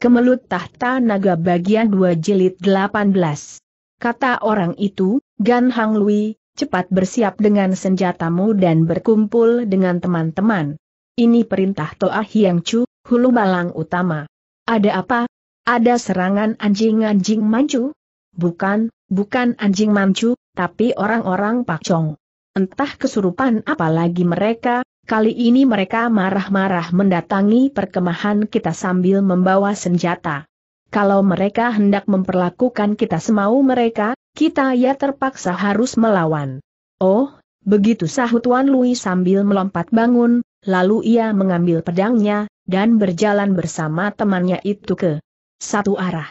Kemelut Tahta Naga bagian 2 jilid 18. Kata orang itu, Gan Hang Lui, cepat bersiap dengan senjatamu dan berkumpul dengan teman-teman. Ini perintah Toa Hiang Chu, Hulu Balang Utama. Ada apa? Ada serangan anjing-anjing mancu? Bukan, bukan anjing mancu, tapi orang-orang pakcong. Entah kesurupan apalagi mereka, Kali ini mereka marah-marah mendatangi perkemahan kita sambil membawa senjata. Kalau mereka hendak memperlakukan kita semau mereka, kita ya terpaksa harus melawan. Oh, begitu sahut Wan Lui sambil melompat bangun, lalu ia mengambil pedangnya, dan berjalan bersama temannya itu ke satu arah.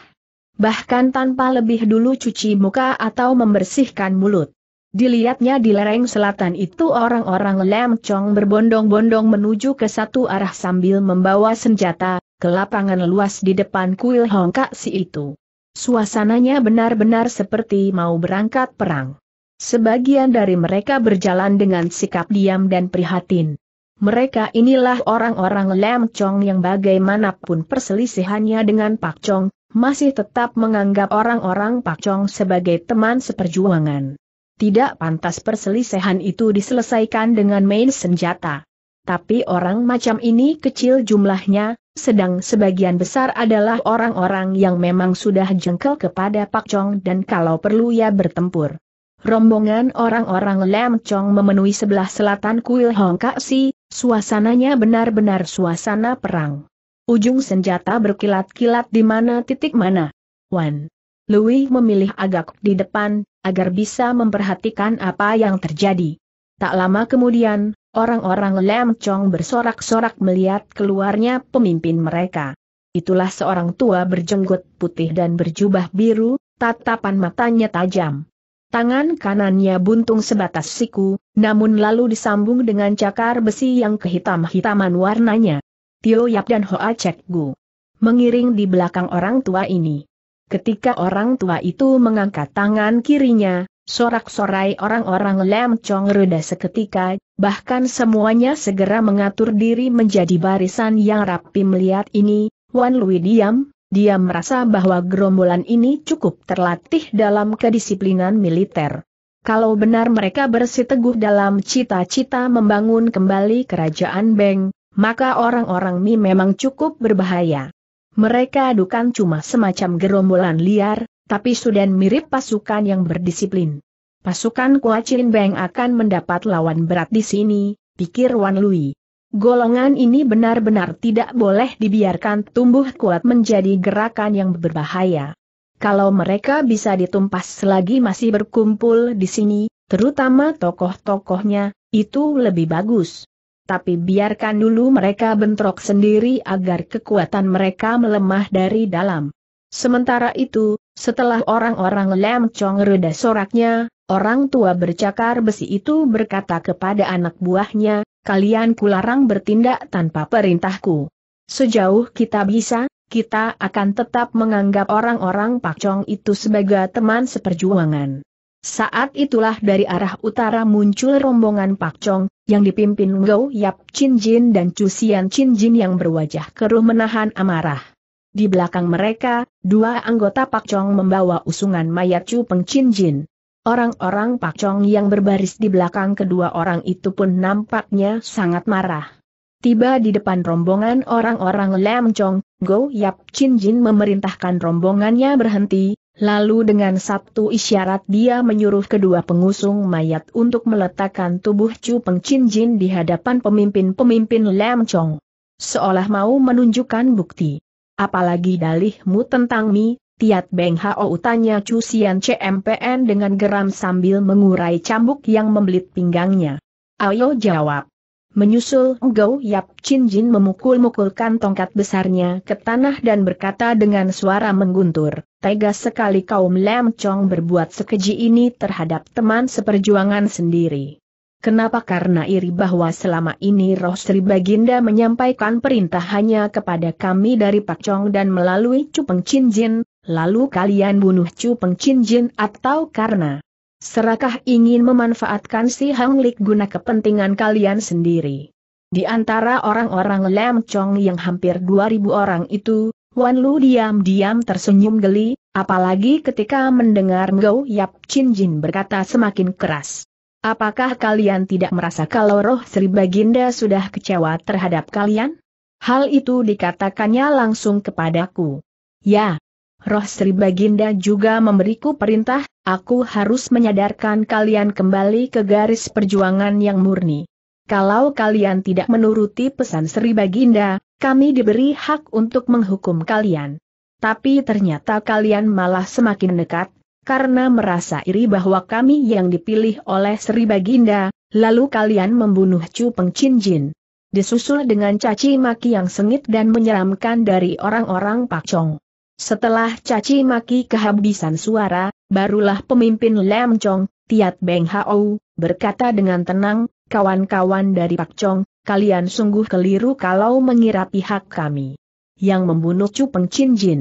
Bahkan tanpa lebih dulu cuci muka atau membersihkan mulut. Dilihatnya di lereng selatan itu orang-orang Lam Chong berbondong-bondong menuju ke satu arah sambil membawa senjata, ke lapangan luas di depan kuil Hong Kak Si itu. Suasananya benar-benar seperti mau berangkat perang. Sebagian dari mereka berjalan dengan sikap diam dan prihatin. Mereka inilah orang-orang Lam Chong yang bagaimanapun perselisihannya dengan Pak Chong, masih tetap menganggap orang-orang Pak Chong sebagai teman seperjuangan. Tidak pantas perselisihan itu diselesaikan dengan main senjata. Tapi orang macam ini kecil jumlahnya, sedang sebagian besar adalah orang-orang yang memang sudah jengkel kepada Pak Chong dan kalau perlu ya bertempur. Rombongan orang-orang Lam Chong memenuhi sebelah selatan kuil Hong Kak Si, suasananya benar-benar suasana perang. Ujung senjata berkilat-kilat di mana titik mana. Wan Louis memilih agak di depan, agar bisa memperhatikan apa yang terjadi. Tak lama kemudian, orang-orang Lem Chong bersorak-sorak melihat keluarnya pemimpin mereka. Itulah seorang tua berjenggot putih dan berjubah biru, tatapan matanya tajam. Tangan kanannya buntung sebatas siku, namun lalu disambung dengan cakar besi yang kehitam-hitaman warnanya. Tio Yap dan Hoa Cek Gu. Mengiring di belakang orang tua ini. Ketika orang tua itu mengangkat tangan kirinya, sorak-sorai orang-orang lem Chong reda seketika, bahkan semuanya segera mengatur diri menjadi barisan yang rapi melihat ini, Wan Lui diam, dia merasa bahwa gerombolan ini cukup terlatih dalam kedisiplinan militer. Kalau benar mereka bersiteguh dalam cita-cita membangun kembali kerajaan Beng, maka orang-orang Mi memang cukup berbahaya. Mereka adukan cuma semacam gerombolan liar, tapi sudah mirip pasukan yang berdisiplin. Pasukan Kuacin Beng akan mendapat lawan berat di sini, pikir Wan Lui. Golongan ini benar-benar tidak boleh dibiarkan tumbuh kuat menjadi gerakan yang berbahaya. Kalau mereka bisa ditumpas selagi masih berkumpul di sini, terutama tokoh-tokohnya, itu lebih bagus tapi biarkan dulu mereka bentrok sendiri agar kekuatan mereka melemah dari dalam. Sementara itu, setelah orang-orang Lam Chong reda soraknya, orang tua bercakar besi itu berkata kepada anak buahnya, kalian kularang bertindak tanpa perintahku. Sejauh kita bisa, kita akan tetap menganggap orang-orang Pak Chong itu sebagai teman seperjuangan. Saat itulah dari arah utara muncul rombongan Pak Chong, yang dipimpin Go Yap Chin Jin dan Chu Cusian Chin Jin yang berwajah keruh menahan amarah. Di belakang mereka, dua anggota Pak Chong membawa usungan mayat Chu Peng Chin Jin. Orang-orang Pak Chong yang berbaris di belakang kedua orang itu pun nampaknya sangat marah. Tiba di depan rombongan orang-orang Lam Chong, Go Yap Chin Jin memerintahkan rombongannya berhenti, Lalu dengan satu isyarat dia menyuruh kedua pengusung mayat untuk meletakkan tubuh Chu Peng Chin Jin di hadapan pemimpin-pemimpin Lam Chong. Seolah mau menunjukkan bukti. Apalagi dalihmu tentang Mi, Tiat Beng Hao tanya Chu Sian CMPN dengan geram sambil mengurai cambuk yang membelit pinggangnya. Ayo jawab. Menyusul Gou Yap Chin Jin memukul-mukulkan tongkat besarnya ke tanah dan berkata dengan suara mengguntur, tega sekali kaum Lam Chong berbuat sekeji ini terhadap teman seperjuangan sendiri. Kenapa karena iri bahwa selama ini roh Sri Baginda menyampaikan perintah hanya kepada kami dari Pak Chong dan melalui Cupeng Chin Jin, lalu kalian bunuh Cupeng Chin Jin atau karena Serakah ingin memanfaatkan si Hang Lik guna kepentingan kalian sendiri. Di antara orang-orang Lam Chong yang hampir 2000 orang itu, Wan Lu diam-diam tersenyum geli, apalagi ketika mendengar Ngo Yap Chin Jin berkata semakin keras. Apakah kalian tidak merasa kalau roh Sri Baginda sudah kecewa terhadap kalian? Hal itu dikatakannya langsung kepadaku. Ya, Roh Sri Baginda juga memberiku perintah, aku harus menyadarkan kalian kembali ke garis perjuangan yang murni. Kalau kalian tidak menuruti pesan Sri Baginda, kami diberi hak untuk menghukum kalian. Tapi ternyata kalian malah semakin dekat, karena merasa iri bahwa kami yang dipilih oleh Sri Baginda, lalu kalian membunuh Chu Peng Chin Jin. Disusul dengan caci maki yang sengit dan menyeramkan dari orang-orang Pak Chong. Setelah caci maki kehabisan suara, barulah pemimpin Lam Chong, Tiat Beng Hao, berkata dengan tenang, kawan-kawan dari Pak Chong, kalian sungguh keliru kalau mengira pihak kami yang membunuh Chu Peng Chin Jin.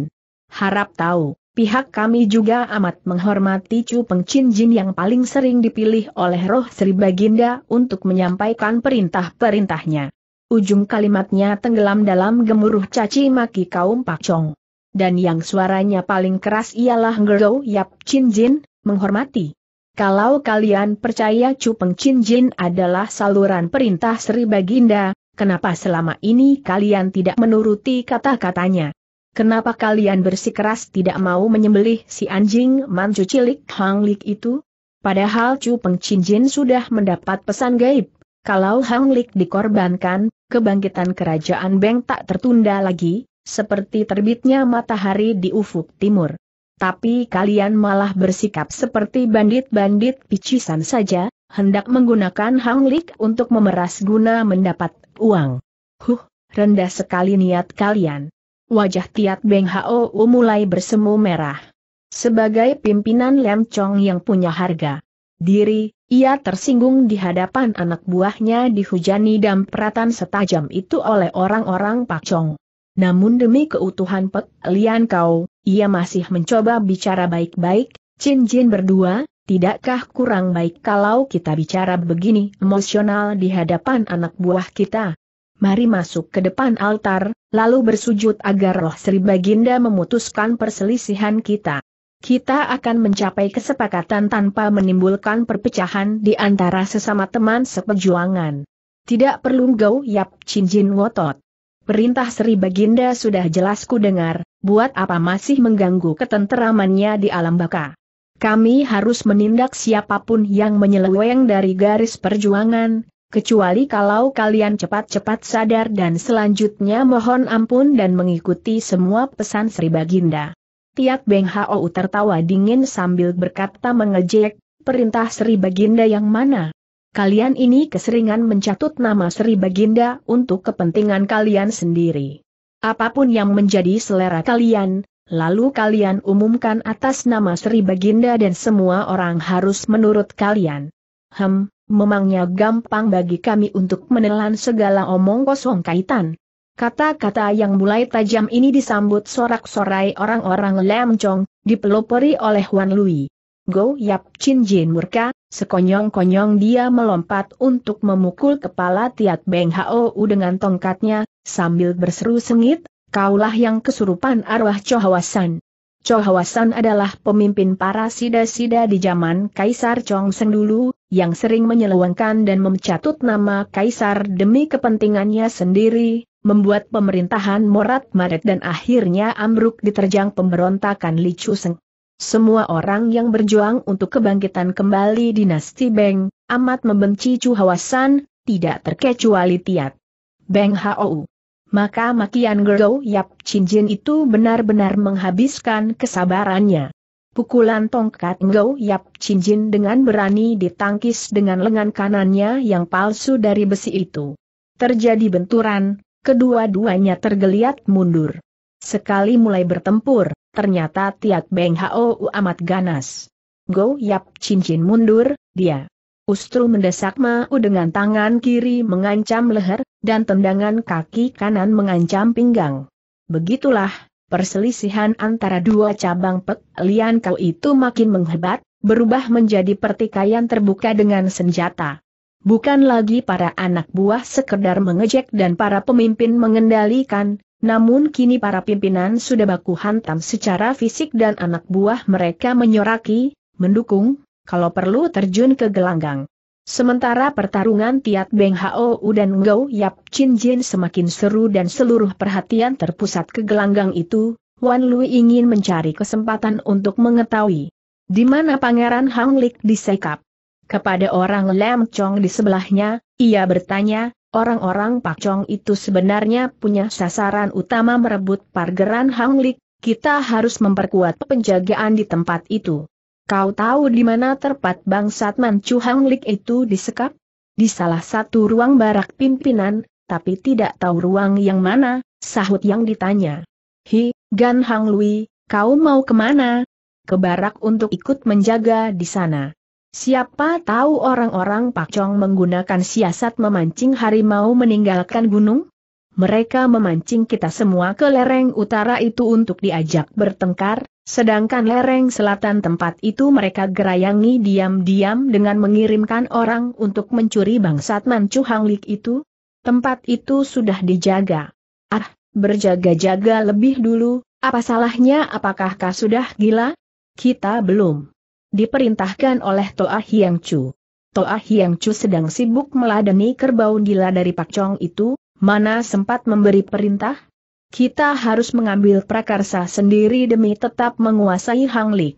Harap tahu, pihak kami juga amat menghormati Chu Peng Chin Jin yang paling sering dipilih oleh roh Sri Baginda untuk menyampaikan perintah-perintahnya. Ujung kalimatnya tenggelam dalam gemuruh caci maki kaum Pak Chong dan yang suaranya paling keras ialah Ngerou Yap Chin Jin, menghormati. Kalau kalian percaya Cupeng Chin Jin adalah saluran perintah Sri Baginda, kenapa selama ini kalian tidak menuruti kata-katanya? Kenapa kalian bersikeras tidak mau menyembelih si anjing mancu cilik Hang Lik itu? Padahal Chu Peng Chin Jin sudah mendapat pesan gaib, kalau Hang Lik dikorbankan, kebangkitan kerajaan Beng tak tertunda lagi, seperti terbitnya matahari di ufuk timur. Tapi kalian malah bersikap seperti bandit-bandit picisan saja, hendak menggunakan hanglik untuk memeras guna mendapat uang. Huh, rendah sekali niat kalian. Wajah Tiat Beng Hao mulai bersemu merah. Sebagai pimpinan Lem Chong yang punya harga diri, ia tersinggung di hadapan anak buahnya dihujani dan peratan setajam itu oleh orang-orang Pak Chong. Namun demi keutuhan Pek Lian Kau, ia masih mencoba bicara baik-baik, Chin Jin berdua, tidakkah kurang baik kalau kita bicara begini emosional di hadapan anak buah kita? Mari masuk ke depan altar, lalu bersujud agar roh Sri Baginda memutuskan perselisihan kita. Kita akan mencapai kesepakatan tanpa menimbulkan perpecahan di antara sesama teman seperjuangan. Tidak perlu Gau Yap Chin Jin ngotot. Perintah Sri Baginda sudah jelas ku dengar, buat apa masih mengganggu ketenteramannya di alam baka. Kami harus menindak siapapun yang menyeleweng dari garis perjuangan, kecuali kalau kalian cepat-cepat sadar dan selanjutnya mohon ampun dan mengikuti semua pesan Sri Baginda. Tiat Beng Hou tertawa dingin sambil berkata mengejek, perintah Sri Baginda yang mana? kalian ini keseringan mencatut nama Sri Baginda untuk kepentingan kalian sendiri. Apapun yang menjadi selera kalian, lalu kalian umumkan atas nama Sri Baginda dan semua orang harus menurut kalian. Hem, memangnya gampang bagi kami untuk menelan segala omong kosong kaitan. Kata-kata yang mulai tajam ini disambut sorak-sorai orang-orang Lemcong, dipelopori oleh Wan Lui. Go Yap Chin Jin murka, Sekonyong-konyong dia melompat untuk memukul kepala Tiat Beng Hou dengan tongkatnya, sambil berseru sengit, kaulah yang kesurupan arwah Chohawasan. Chohawasan adalah pemimpin para sida-sida di zaman Kaisar Chongseng dulu, yang sering menyeluangkan dan mencatut nama Kaisar demi kepentingannya sendiri, membuat pemerintahan morat maret dan akhirnya ambruk diterjang pemberontakan Li Chuseng. Semua orang yang berjuang untuk kebangkitan kembali dinasti Beng, amat membenci Chu Hawasan, tidak terkecuali Tiat. Beng Hou. Maka makian Gergo Yap Chin Jin itu benar-benar menghabiskan kesabarannya. Pukulan tongkat Ngau Yap Chin Jin dengan berani ditangkis dengan lengan kanannya yang palsu dari besi itu. Terjadi benturan, kedua-duanya tergeliat mundur. Sekali mulai bertempur, ternyata Tiat Beng Hou amat ganas. Go Yap cincin mundur, dia. Ustru mendesak Ma'u dengan tangan kiri mengancam leher, dan tendangan kaki kanan mengancam pinggang. Begitulah, perselisihan antara dua cabang Pek Lian Kau itu makin menghebat, berubah menjadi pertikaian terbuka dengan senjata. Bukan lagi para anak buah sekedar mengejek dan para pemimpin mengendalikan, namun kini para pimpinan sudah baku hantam secara fisik dan anak buah mereka menyoraki, mendukung, kalau perlu terjun ke gelanggang. Sementara pertarungan Tiat Beng Hao dan Ngau Yap Chin Jin semakin seru dan seluruh perhatian terpusat ke gelanggang itu, Wan Lu ingin mencari kesempatan untuk mengetahui di mana Pangeran Hang Lik disekap. Kepada orang Lam Chong di sebelahnya, ia bertanya, Orang-orang Pak Chong itu sebenarnya punya sasaran utama merebut pargeran Hang Hanglik, kita harus memperkuat penjagaan di tempat itu. Kau tahu di mana terpat bangsat Manchu Hanglik itu disekap? Di salah satu ruang barak pimpinan, tapi tidak tahu ruang yang mana, sahut yang ditanya. Hi, Gan Hang Lui, kau mau kemana? Ke barak untuk ikut menjaga di sana. Siapa tahu orang-orang Pak Cong menggunakan siasat memancing harimau meninggalkan gunung? Mereka memancing kita semua ke lereng utara itu untuk diajak bertengkar, sedangkan lereng selatan tempat itu mereka gerayangi diam-diam dengan mengirimkan orang untuk mencuri bangsat Manchu Hanglik itu. Tempat itu sudah dijaga. Ah, berjaga-jaga lebih dulu, apa salahnya apakah kau sudah gila? Kita belum diperintahkan oleh Toa Hiang Chu. Toa Hiang Chu sedang sibuk meladeni kerbau gila dari Pak Chong itu, mana sempat memberi perintah? Kita harus mengambil prakarsa sendiri demi tetap menguasai Hang Lik.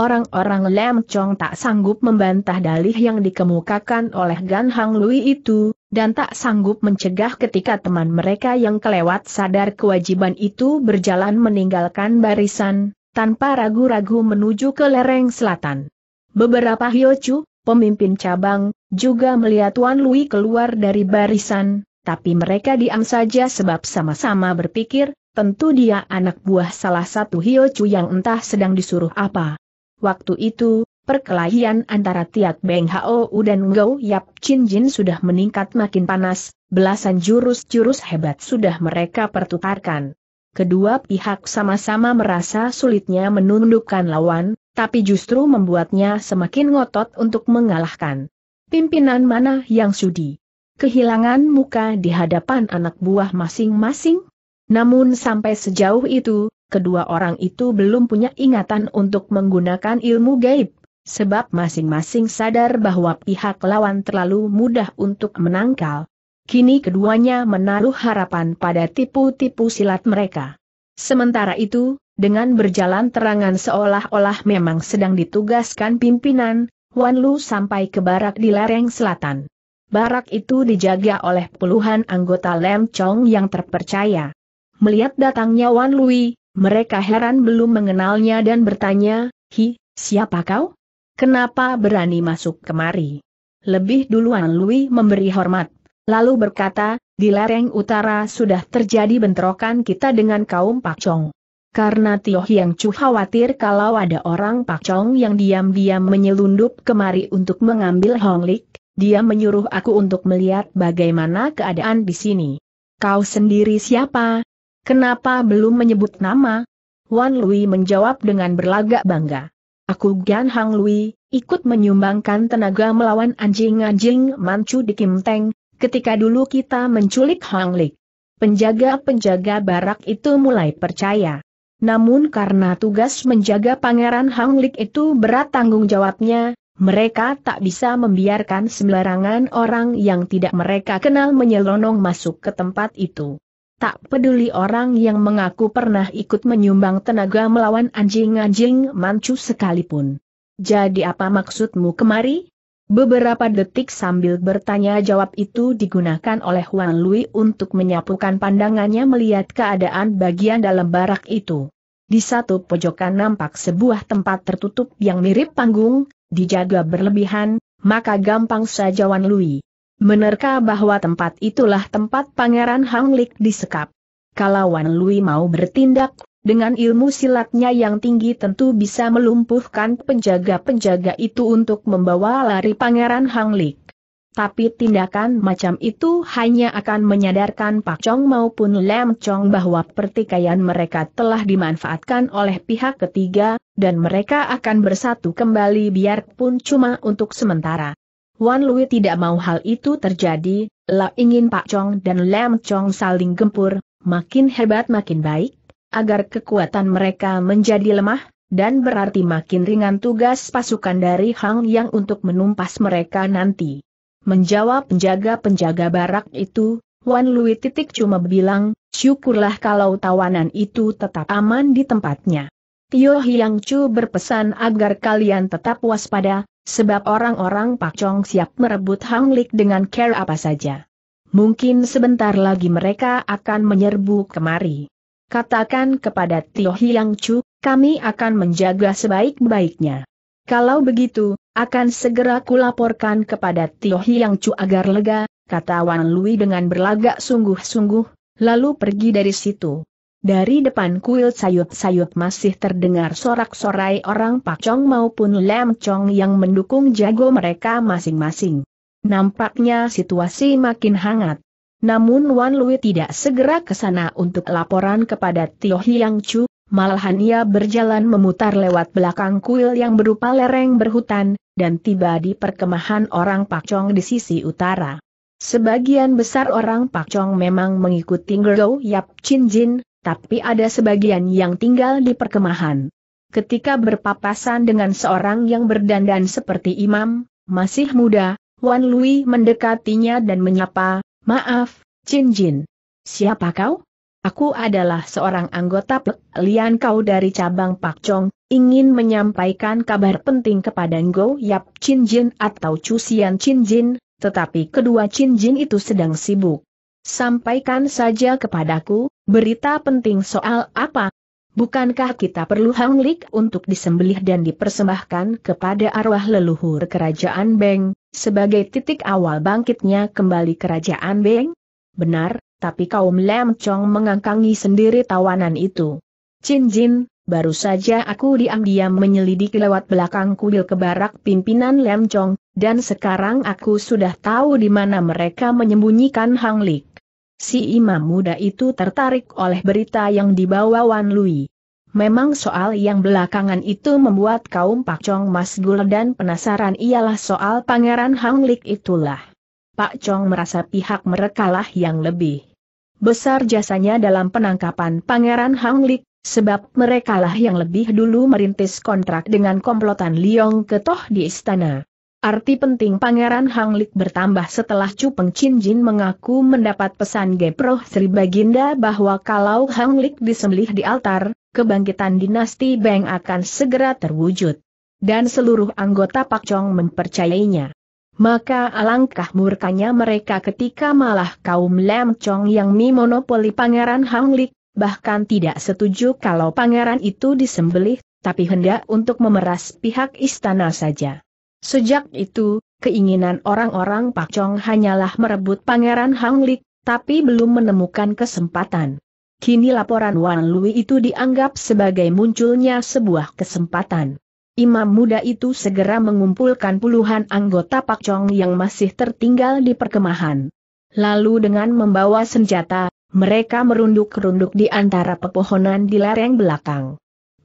Orang-orang Lam Chong tak sanggup membantah dalih yang dikemukakan oleh Gan Hang Lui itu, dan tak sanggup mencegah ketika teman mereka yang kelewat sadar kewajiban itu berjalan meninggalkan barisan, tanpa ragu-ragu menuju ke lereng selatan. Beberapa Hyochu, pemimpin cabang, juga melihat Wan Lui keluar dari barisan, tapi mereka diam saja sebab sama-sama berpikir, tentu dia anak buah salah satu Hyochu yang entah sedang disuruh apa. Waktu itu, perkelahian antara Tiat Beng Hao dan Ngau Yap Chin Jin sudah meningkat makin panas, belasan jurus-jurus hebat sudah mereka pertukarkan kedua pihak sama-sama merasa sulitnya menundukkan lawan, tapi justru membuatnya semakin ngotot untuk mengalahkan. Pimpinan mana yang sudi? Kehilangan muka di hadapan anak buah masing-masing? Namun sampai sejauh itu, kedua orang itu belum punya ingatan untuk menggunakan ilmu gaib, sebab masing-masing sadar bahwa pihak lawan terlalu mudah untuk menangkal. Kini keduanya menaruh harapan pada tipu-tipu silat mereka. Sementara itu, dengan berjalan terangan seolah-olah memang sedang ditugaskan pimpinan, Wan Lu sampai ke barak di lereng selatan. Barak itu dijaga oleh puluhan anggota Lem Chong yang terpercaya. Melihat datangnya Wan Lui, mereka heran belum mengenalnya dan bertanya, Hi, siapa kau? Kenapa berani masuk kemari? Lebih duluan Lui memberi hormat. Lalu berkata, di lereng utara sudah terjadi bentrokan kita dengan kaum Pak Chong. Karena Tio Hiang Chu khawatir kalau ada orang Pak Chong yang diam-diam menyelundup kemari untuk mengambil Honglik, dia menyuruh aku untuk melihat bagaimana keadaan di sini. Kau sendiri siapa? Kenapa belum menyebut nama? Wan Lui menjawab dengan berlagak bangga. Aku Gan Hang Lui, ikut menyumbangkan tenaga melawan anjing-anjing Manchu di Kim Teng, Ketika dulu kita menculik Hang Lik, penjaga-penjaga barak itu mulai percaya. Namun karena tugas menjaga pangeran Hang Lik itu berat tanggung jawabnya, mereka tak bisa membiarkan sembarangan orang yang tidak mereka kenal menyelonong masuk ke tempat itu. Tak peduli orang yang mengaku pernah ikut menyumbang tenaga melawan anjing-anjing mancu sekalipun. Jadi apa maksudmu kemari? Beberapa detik sambil bertanya jawab itu digunakan oleh Wan Lui untuk menyapukan pandangannya melihat keadaan bagian dalam barak itu. Di satu pojokan nampak sebuah tempat tertutup yang mirip panggung, dijaga berlebihan, maka gampang saja Wan Lui menerka bahwa tempat itulah tempat Pangeran Hang Lik disekap. Kalau Wan Lui mau bertindak dengan ilmu silatnya yang tinggi tentu bisa melumpuhkan penjaga-penjaga itu untuk membawa lari Pangeran Hang Li. Tapi tindakan macam itu hanya akan menyadarkan Pak Chong maupun Lam Chong bahwa pertikaian mereka telah dimanfaatkan oleh pihak ketiga, dan mereka akan bersatu kembali biarpun cuma untuk sementara. Wan Lui tidak mau hal itu terjadi, La ingin Pak Chong dan Lam Chong saling gempur, makin hebat makin baik, agar kekuatan mereka menjadi lemah, dan berarti makin ringan tugas pasukan dari Hang Yang untuk menumpas mereka nanti. Menjawab penjaga-penjaga barak itu, Wan Lui titik cuma bilang, syukurlah kalau tawanan itu tetap aman di tempatnya. Tio Hiang Chu berpesan agar kalian tetap waspada, sebab orang-orang Pak Chong siap merebut Hang Lik dengan care apa saja. Mungkin sebentar lagi mereka akan menyerbu kemari katakan kepada Tio Hiang Chu, kami akan menjaga sebaik-baiknya. Kalau begitu, akan segera kulaporkan kepada Tio Hiang Chu agar lega, kata Wan Lui dengan berlagak sungguh-sungguh, lalu pergi dari situ. Dari depan kuil Sayut-Sayut masih terdengar sorak-sorai orang Pak Chong maupun Lem Chong yang mendukung jago mereka masing-masing. Nampaknya situasi makin hangat. Namun Wan Lui tidak segera ke sana untuk laporan kepada Tio Hiang Chu, malahan ia berjalan memutar lewat belakang kuil yang berupa lereng berhutan, dan tiba di perkemahan orang Pak Chong di sisi utara. Sebagian besar orang Pak Chong memang mengikuti Ngergo Yap Chin Jin, tapi ada sebagian yang tinggal di perkemahan. Ketika berpapasan dengan seorang yang berdandan seperti imam, masih muda, Wan Lui mendekatinya dan menyapa, Maaf, Jin Jin. Siapa kau? Aku adalah seorang anggota Pek Lian Kau dari cabang Pak Chong, ingin menyampaikan kabar penting kepada Ngo Yap Chin Jin atau Cusian Chin Jin, tetapi kedua Chin Jin itu sedang sibuk. Sampaikan saja kepadaku, berita penting soal apa, Bukankah kita perlu hanglik untuk disembelih dan dipersembahkan kepada arwah leluhur kerajaan Beng, sebagai titik awal bangkitnya kembali kerajaan Beng? Benar, tapi kaum Lam Chong mengangkangi sendiri tawanan itu. Chin Jin, baru saja aku diam-diam menyelidiki lewat belakang kuil ke barak pimpinan Lam Chong, dan sekarang aku sudah tahu di mana mereka menyembunyikan hanglik. Si imam muda itu tertarik oleh berita yang dibawa Wan Lui. Memang soal yang belakangan itu membuat kaum Pak Chong masgul dan penasaran ialah soal Pangeran Hang Lik itulah. Pak Chong merasa pihak merekalah yang lebih besar jasanya dalam penangkapan Pangeran Hang Lik, sebab merekalah yang lebih dulu merintis kontrak dengan komplotan Liong Ketoh di istana. Arti penting Pangeran Hang Hanglik bertambah setelah Chu Peng Chin Jin mengaku mendapat pesan Geproh Sri Baginda bahwa kalau Hang Hanglik disembelih di altar, kebangkitan dinasti Beng akan segera terwujud. Dan seluruh anggota Pak Chong mempercayainya. Maka alangkah murkanya mereka ketika malah kaum Lam Chong yang memonopoli Pangeran Hang Hanglik, bahkan tidak setuju kalau pangeran itu disembelih, tapi hendak untuk memeras pihak istana saja. Sejak itu, keinginan orang-orang Pak Chong hanyalah merebut Pangeran Hang Lik, tapi belum menemukan kesempatan. Kini laporan Wan Lui itu dianggap sebagai munculnya sebuah kesempatan. Imam muda itu segera mengumpulkan puluhan anggota Pak Chong yang masih tertinggal di perkemahan. Lalu dengan membawa senjata, mereka merunduk-runduk di antara pepohonan di lereng belakang.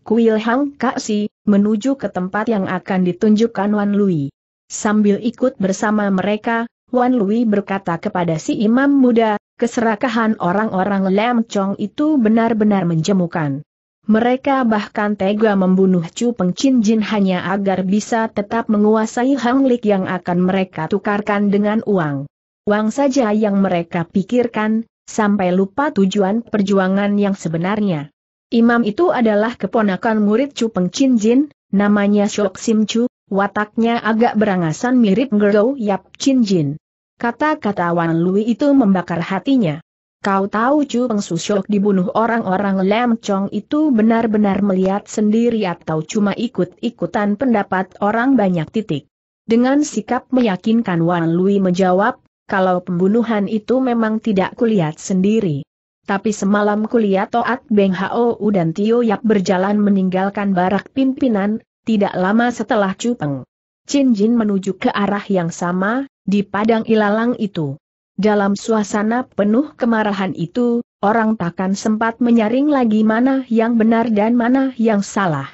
Kuil Hang Kaksi, menuju ke tempat yang akan ditunjukkan Wan Lui. Sambil ikut bersama mereka, Wan Lui berkata kepada si imam muda, keserakahan orang-orang Lam Chong itu benar-benar menjemukan. Mereka bahkan tega membunuh Chu Peng Chin Jin hanya agar bisa tetap menguasai Hang Lik yang akan mereka tukarkan dengan uang. Uang saja yang mereka pikirkan, sampai lupa tujuan perjuangan yang sebenarnya. Imam itu adalah keponakan murid Chu Peng Chin Jin, namanya Shok Sim Chu, wataknya agak berangasan mirip Ngerou Yap Chin Jin. Kata-kata Wan Lui itu membakar hatinya. Kau tahu Chu Peng Su Shok dibunuh orang-orang Lam Chong itu benar-benar melihat sendiri atau cuma ikut-ikutan pendapat orang banyak titik. Dengan sikap meyakinkan Wan Lui menjawab, kalau pembunuhan itu memang tidak kulihat sendiri. Tapi semalam kuliah Toat Beng Hou dan Tio Yap berjalan meninggalkan barak pimpinan, tidak lama setelah Cupeng. Chin Jin menuju ke arah yang sama, di padang ilalang itu. Dalam suasana penuh kemarahan itu, orang takkan sempat menyaring lagi mana yang benar dan mana yang salah.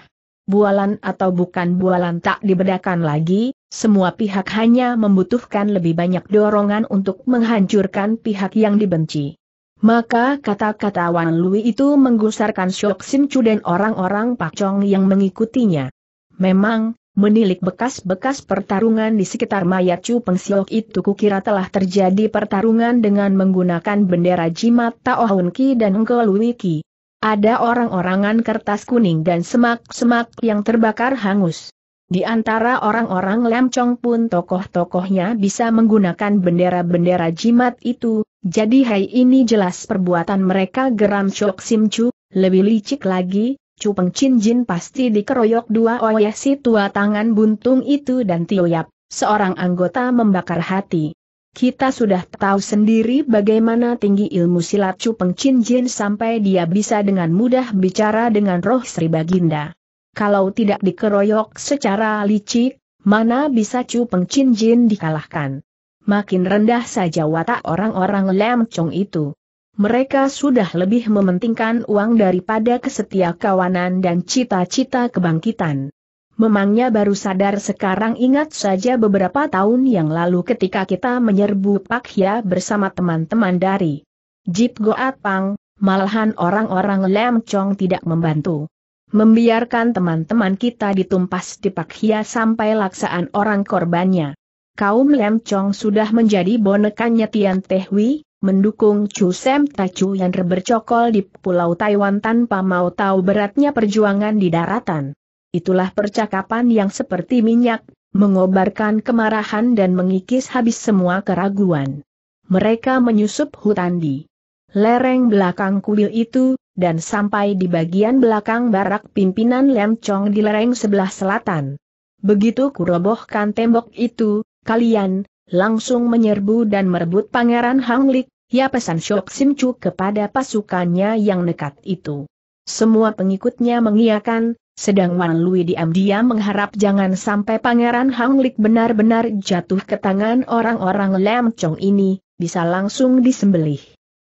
Bualan atau bukan bualan tak dibedakan lagi, semua pihak hanya membutuhkan lebih banyak dorongan untuk menghancurkan pihak yang dibenci. Maka kata-kata Wan Lui itu menggusarkan Syok Sim Chu dan orang-orang Pak Chong yang mengikutinya. Memang, menilik bekas-bekas pertarungan di sekitar mayat Chu Peng Siok itu kukira telah terjadi pertarungan dengan menggunakan bendera jimat Tao Hun Ki dan Ngo Lui Ki. Ada orang-orangan kertas kuning dan semak-semak yang terbakar hangus. Di antara orang-orang Lam Chong pun tokoh-tokohnya bisa menggunakan bendera-bendera jimat itu, jadi hai ini jelas perbuatan mereka geram Chok Sim Chu, lebih licik lagi, Chu Peng Chin Jin pasti dikeroyok dua oleh si tua tangan buntung itu dan Tio Yap, seorang anggota membakar hati. Kita sudah tahu sendiri bagaimana tinggi ilmu silat Chu Peng Chin Jin sampai dia bisa dengan mudah bicara dengan roh Sri Baginda. Kalau tidak dikeroyok secara licik, mana bisa Chu Peng Chin Jin dikalahkan makin rendah saja watak orang-orang lemcong itu. Mereka sudah lebih mementingkan uang daripada kesetia kawanan dan cita-cita kebangkitan. Memangnya baru sadar sekarang ingat saja beberapa tahun yang lalu ketika kita menyerbu Pak Hya bersama teman-teman dari Jip Goat Pang, malahan orang-orang lemcong tidak membantu membiarkan teman-teman kita ditumpas di Pak Hya sampai laksaan orang korbannya kaum Lem Chong sudah menjadi bonekanya Tian Tehwi, mendukung Chu Sem Tachu yang bercokol di Pulau Taiwan tanpa mau tahu beratnya perjuangan di daratan. Itulah percakapan yang seperti minyak, mengobarkan kemarahan dan mengikis habis semua keraguan. Mereka menyusup hutan di lereng belakang kuil itu, dan sampai di bagian belakang barak pimpinan Lem Chong di lereng sebelah selatan. Begitu kurobohkan tembok itu, kalian, langsung menyerbu dan merebut Pangeran Hang Hanglik, ya pesan Shok Simcu kepada pasukannya yang nekat itu. Semua pengikutnya mengiakan, sedang Wan Lui diam-diam mengharap jangan sampai Pangeran Hang Hanglik benar-benar jatuh ke tangan orang-orang Lam Chong ini, bisa langsung disembelih.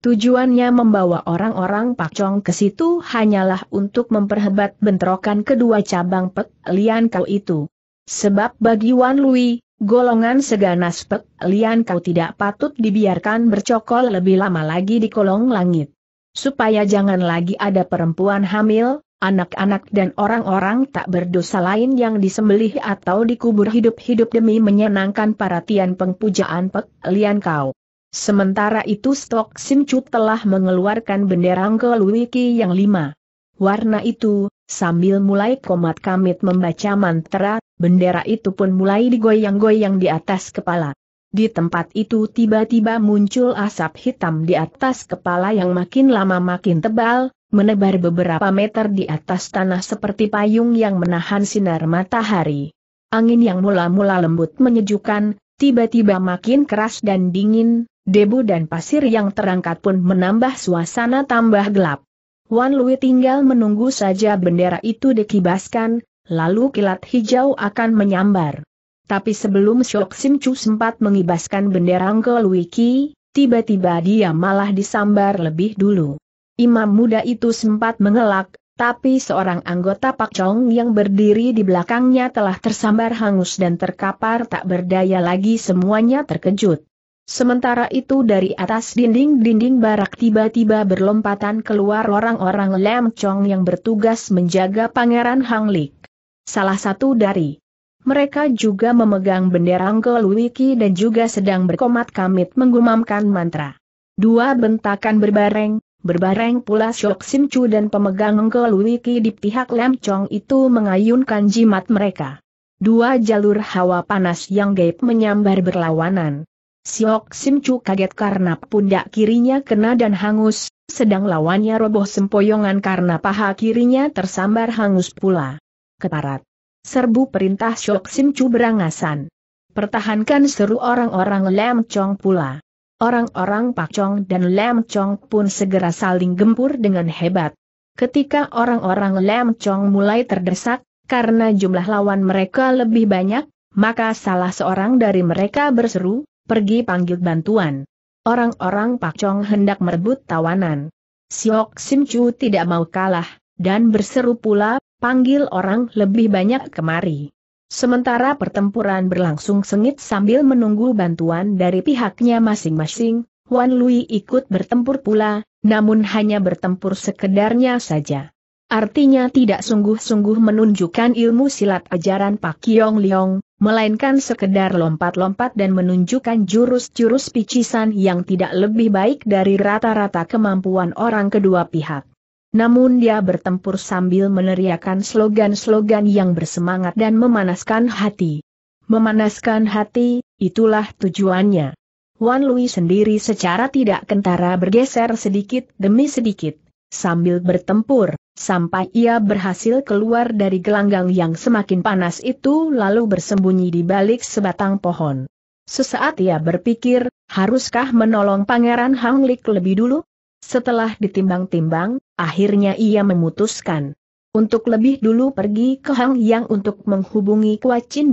Tujuannya membawa orang-orang Pak Chong ke situ hanyalah untuk memperhebat bentrokan kedua cabang Pek Lian Kau itu. Sebab bagi Wan Lui, Golongan seganas pek, lian kau tidak patut dibiarkan bercokol lebih lama lagi di kolong langit. Supaya jangan lagi ada perempuan hamil, anak-anak dan orang-orang tak berdosa lain yang disembelih atau dikubur hidup-hidup demi menyenangkan para tian pengpujaan pek, lian kau. Sementara itu stok Simcu telah mengeluarkan bendera Ngkeluiki yang lima. Warna itu, sambil mulai komat kamit membaca mantra, bendera itu pun mulai digoyang-goyang di atas kepala. Di tempat itu tiba-tiba muncul asap hitam di atas kepala yang makin lama makin tebal, menebar beberapa meter di atas tanah seperti payung yang menahan sinar matahari. Angin yang mula-mula lembut menyejukkan, tiba-tiba makin keras dan dingin, debu dan pasir yang terangkat pun menambah suasana tambah gelap. Wan Lui tinggal menunggu saja bendera itu dikibaskan, lalu kilat hijau akan menyambar. Tapi sebelum Shok Sim Chu sempat mengibaskan bendera ke Wiki, tiba-tiba dia malah disambar lebih dulu. Imam muda itu sempat mengelak, tapi seorang anggota Pak Chong yang berdiri di belakangnya telah tersambar hangus dan terkapar tak berdaya lagi semuanya terkejut. Sementara itu dari atas dinding-dinding barak tiba-tiba berlompatan keluar orang-orang Lam Chong yang bertugas menjaga Pangeran Hang Lik. Salah satu dari mereka juga memegang bendera Angkoluwiki dan juga sedang berkomat kamit menggumamkan mantra. Dua bentakan berbareng, berbareng pula Syok Simcu dan pemegang Angkoluwiki di pihak Chong itu mengayunkan jimat mereka. Dua jalur hawa panas yang gaib menyambar berlawanan. Syok Simcu kaget karena pundak kirinya kena dan hangus, sedang lawannya roboh sempoyongan karena paha kirinya tersambar hangus pula keparat. Serbu perintah Syok Sim Chu berangasan. Pertahankan seru orang-orang Lem Chong pula. Orang-orang Pak Chong dan Lem Chong pun segera saling gempur dengan hebat. Ketika orang-orang Lem Chong mulai terdesak, karena jumlah lawan mereka lebih banyak, maka salah seorang dari mereka berseru, pergi panggil bantuan. Orang-orang Pak Chong hendak merebut tawanan. Siok Sim Chu tidak mau kalah, dan berseru pula, panggil orang lebih banyak kemari. Sementara pertempuran berlangsung sengit sambil menunggu bantuan dari pihaknya masing-masing, Wan Lui ikut bertempur pula, namun hanya bertempur sekedarnya saja. Artinya tidak sungguh-sungguh menunjukkan ilmu silat ajaran Pak Kiong Liong, melainkan sekedar lompat-lompat dan menunjukkan jurus-jurus picisan yang tidak lebih baik dari rata-rata kemampuan orang kedua pihak. Namun dia bertempur sambil meneriakan slogan-slogan yang bersemangat dan memanaskan hati. Memanaskan hati, itulah tujuannya. Wan Lui sendiri secara tidak kentara bergeser sedikit demi sedikit, sambil bertempur, sampai ia berhasil keluar dari gelanggang yang semakin panas itu lalu bersembunyi di balik sebatang pohon. Sesaat ia berpikir, haruskah menolong Pangeran Hang Lik lebih dulu? Setelah ditimbang-timbang, akhirnya ia memutuskan untuk lebih dulu pergi ke Hang Yang untuk menghubungi Kua Chin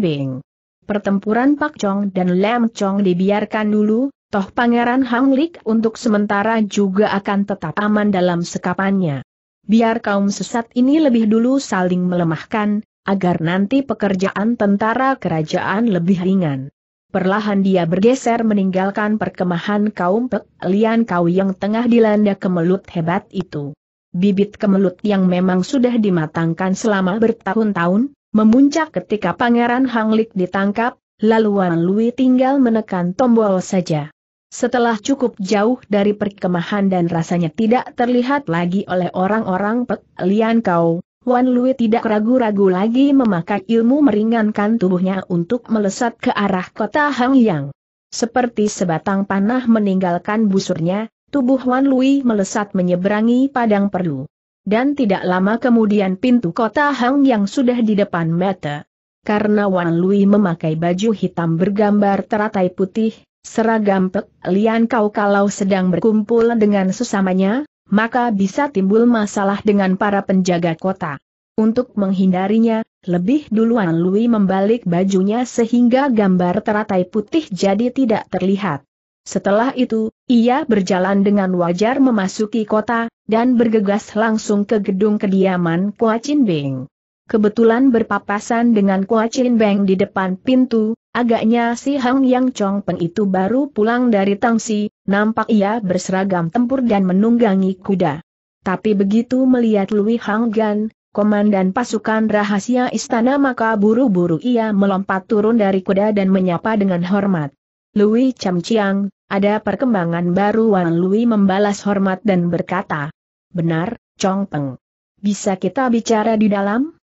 Pertempuran Pak Chong dan Lam Chong dibiarkan dulu, toh Pangeran Hang Lik untuk sementara juga akan tetap aman dalam sekapannya. Biar kaum sesat ini lebih dulu saling melemahkan, agar nanti pekerjaan tentara kerajaan lebih ringan. Perlahan dia bergeser meninggalkan perkemahan kaum Pek Lian Kau yang tengah dilanda kemelut hebat itu. Bibit kemelut yang memang sudah dimatangkan selama bertahun-tahun, memuncak ketika Pangeran Hanglik ditangkap, lalu Wan Lui tinggal menekan tombol saja. Setelah cukup jauh dari perkemahan dan rasanya tidak terlihat lagi oleh orang-orang Pek Lian Kau, Wan Lui tidak ragu-ragu lagi memakai ilmu meringankan tubuhnya untuk melesat ke arah kota Hang Yang. Seperti sebatang panah meninggalkan busurnya, tubuh Wan Lui melesat menyeberangi padang perlu. Dan tidak lama kemudian pintu kota Hang Yang sudah di depan mata. Karena Wan Lui memakai baju hitam bergambar teratai putih, seragam Pek Lian Kau kalau sedang berkumpul dengan sesamanya, maka bisa timbul masalah dengan para penjaga kota. Untuk menghindarinya, lebih duluan Lui membalik bajunya sehingga gambar teratai putih jadi tidak terlihat. Setelah itu, ia berjalan dengan wajar memasuki kota, dan bergegas langsung ke gedung kediaman Kua Chin Beng. Kebetulan berpapasan dengan Kua Chin Beng di depan pintu, Agaknya si Hang Yang Peng itu baru pulang dari Tangsi, nampak ia berseragam tempur dan menunggangi kuda. Tapi begitu melihat Lui Hang Gan, komandan pasukan rahasia istana maka buru-buru ia melompat turun dari kuda dan menyapa dengan hormat. Lui Cham Chiang, ada perkembangan baru Wan Lui membalas hormat dan berkata, Benar, Peng. Bisa kita bicara di dalam?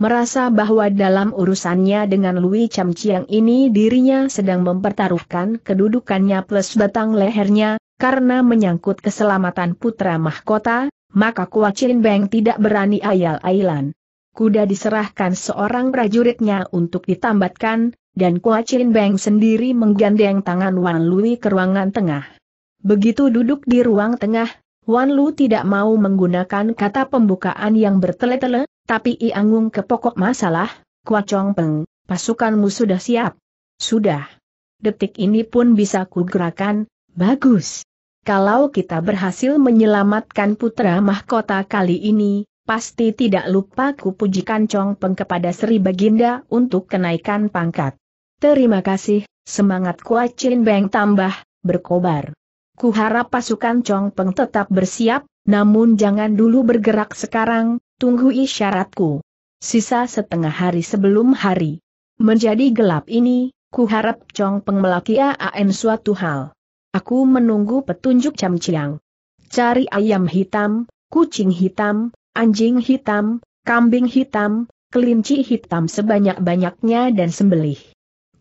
merasa bahwa dalam urusannya dengan Lui Cham Chiang ini dirinya sedang mempertaruhkan kedudukannya plus batang lehernya, karena menyangkut keselamatan putra mahkota, maka Kua Chin Beng tidak berani ayal Ailan. Kuda diserahkan seorang prajuritnya untuk ditambatkan, dan Kua Chin Beng sendiri menggandeng tangan Wan Lui ke ruangan tengah. Begitu duduk di ruang tengah, Wan Lu tidak mau menggunakan kata pembukaan yang bertele-tele, tapi iangung ke pokok masalah, Kua Chong Peng, pasukanmu sudah siap. Sudah. Detik ini pun bisa kugerakan, bagus. Kalau kita berhasil menyelamatkan putra mahkota kali ini, pasti tidak lupa kupujikan Chong Peng kepada Sri Baginda untuk kenaikan pangkat. Terima kasih, semangat Kua Chin Beng tambah, berkobar. Kuharap pasukan Chong Peng tetap bersiap, namun jangan dulu bergerak sekarang, tunggu isyaratku. Sisa setengah hari sebelum hari. Menjadi gelap ini, kuharap Peng melaki AAN suatu hal. Aku menunggu petunjuk Cam Chiang. Cari ayam hitam, kucing hitam, anjing hitam, kambing hitam, kelinci hitam sebanyak-banyaknya dan sembelih.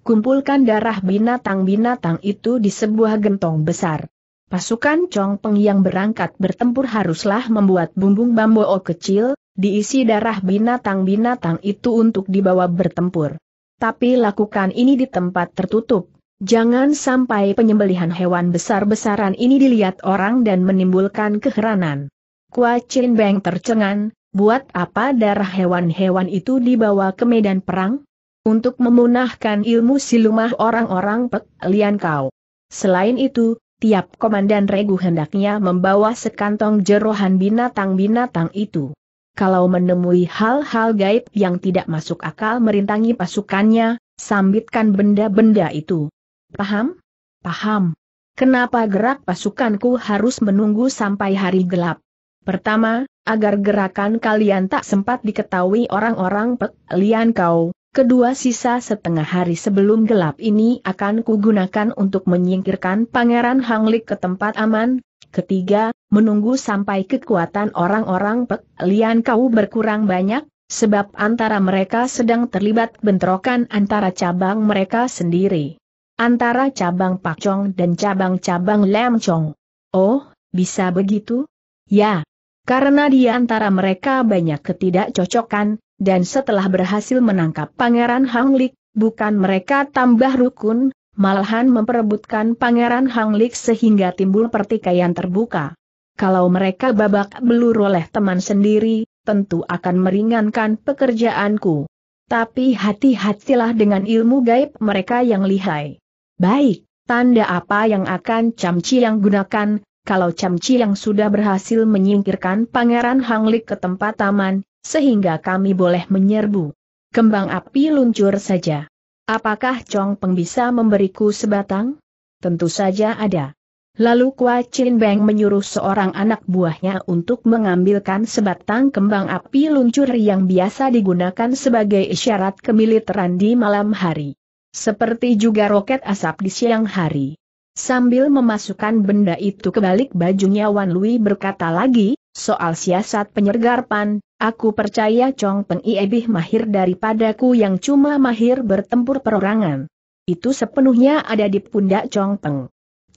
Kumpulkan darah binatang-binatang itu di sebuah gentong besar. Pasukan Chong Peng yang berangkat bertempur haruslah membuat bumbung o kecil, diisi darah binatang-binatang itu untuk dibawa bertempur. Tapi lakukan ini di tempat tertutup. Jangan sampai penyembelihan hewan besar-besaran ini dilihat orang dan menimbulkan keheranan. Kua Chin Beng tercengang, buat apa darah hewan-hewan itu dibawa ke medan perang? Untuk memunahkan ilmu silumah orang-orang Pek Lian Kau. Selain itu, tiap komandan regu hendaknya membawa sekantong jerohan binatang-binatang itu. Kalau menemui hal-hal gaib yang tidak masuk akal merintangi pasukannya, sambitkan benda-benda itu. Paham? Paham. Kenapa gerak pasukanku harus menunggu sampai hari gelap? Pertama, agar gerakan kalian tak sempat diketahui orang-orang Pek Lian Kau, Kedua sisa setengah hari sebelum gelap ini akan kugunakan untuk menyingkirkan Pangeran Hanglik ke tempat aman. Ketiga, menunggu sampai kekuatan orang-orang Pek Lian Kau berkurang banyak, sebab antara mereka sedang terlibat bentrokan antara cabang mereka sendiri. Antara cabang Pak Chong dan cabang-cabang Lam Chong. Oh, bisa begitu? Ya. Karena di antara mereka banyak ketidakcocokan, dan setelah berhasil menangkap Pangeran Hang Hanglik, bukan mereka tambah rukun, malahan memperebutkan Pangeran Hang Hanglik sehingga timbul pertikaian terbuka. Kalau mereka babak belur oleh teman sendiri, tentu akan meringankan pekerjaanku. Tapi hati-hatilah dengan ilmu gaib mereka yang lihai. Baik, tanda apa yang akan Camci yang gunakan, kalau Camci yang sudah berhasil menyingkirkan Pangeran Hang Hanglik ke tempat taman, sehingga kami boleh menyerbu. Kembang api luncur saja. Apakah Chong Peng bisa memberiku sebatang? Tentu saja ada. Lalu Kua Chin Beng menyuruh seorang anak buahnya untuk mengambilkan sebatang kembang api luncur yang biasa digunakan sebagai isyarat kemiliteran di malam hari. Seperti juga roket asap di siang hari. Sambil memasukkan benda itu ke balik bajunya Wan Lui berkata lagi, soal siasat penyergapan, Aku percaya Chong Peng lebih mahir daripadaku yang cuma mahir bertempur perorangan. Itu sepenuhnya ada di pundak Chong Peng.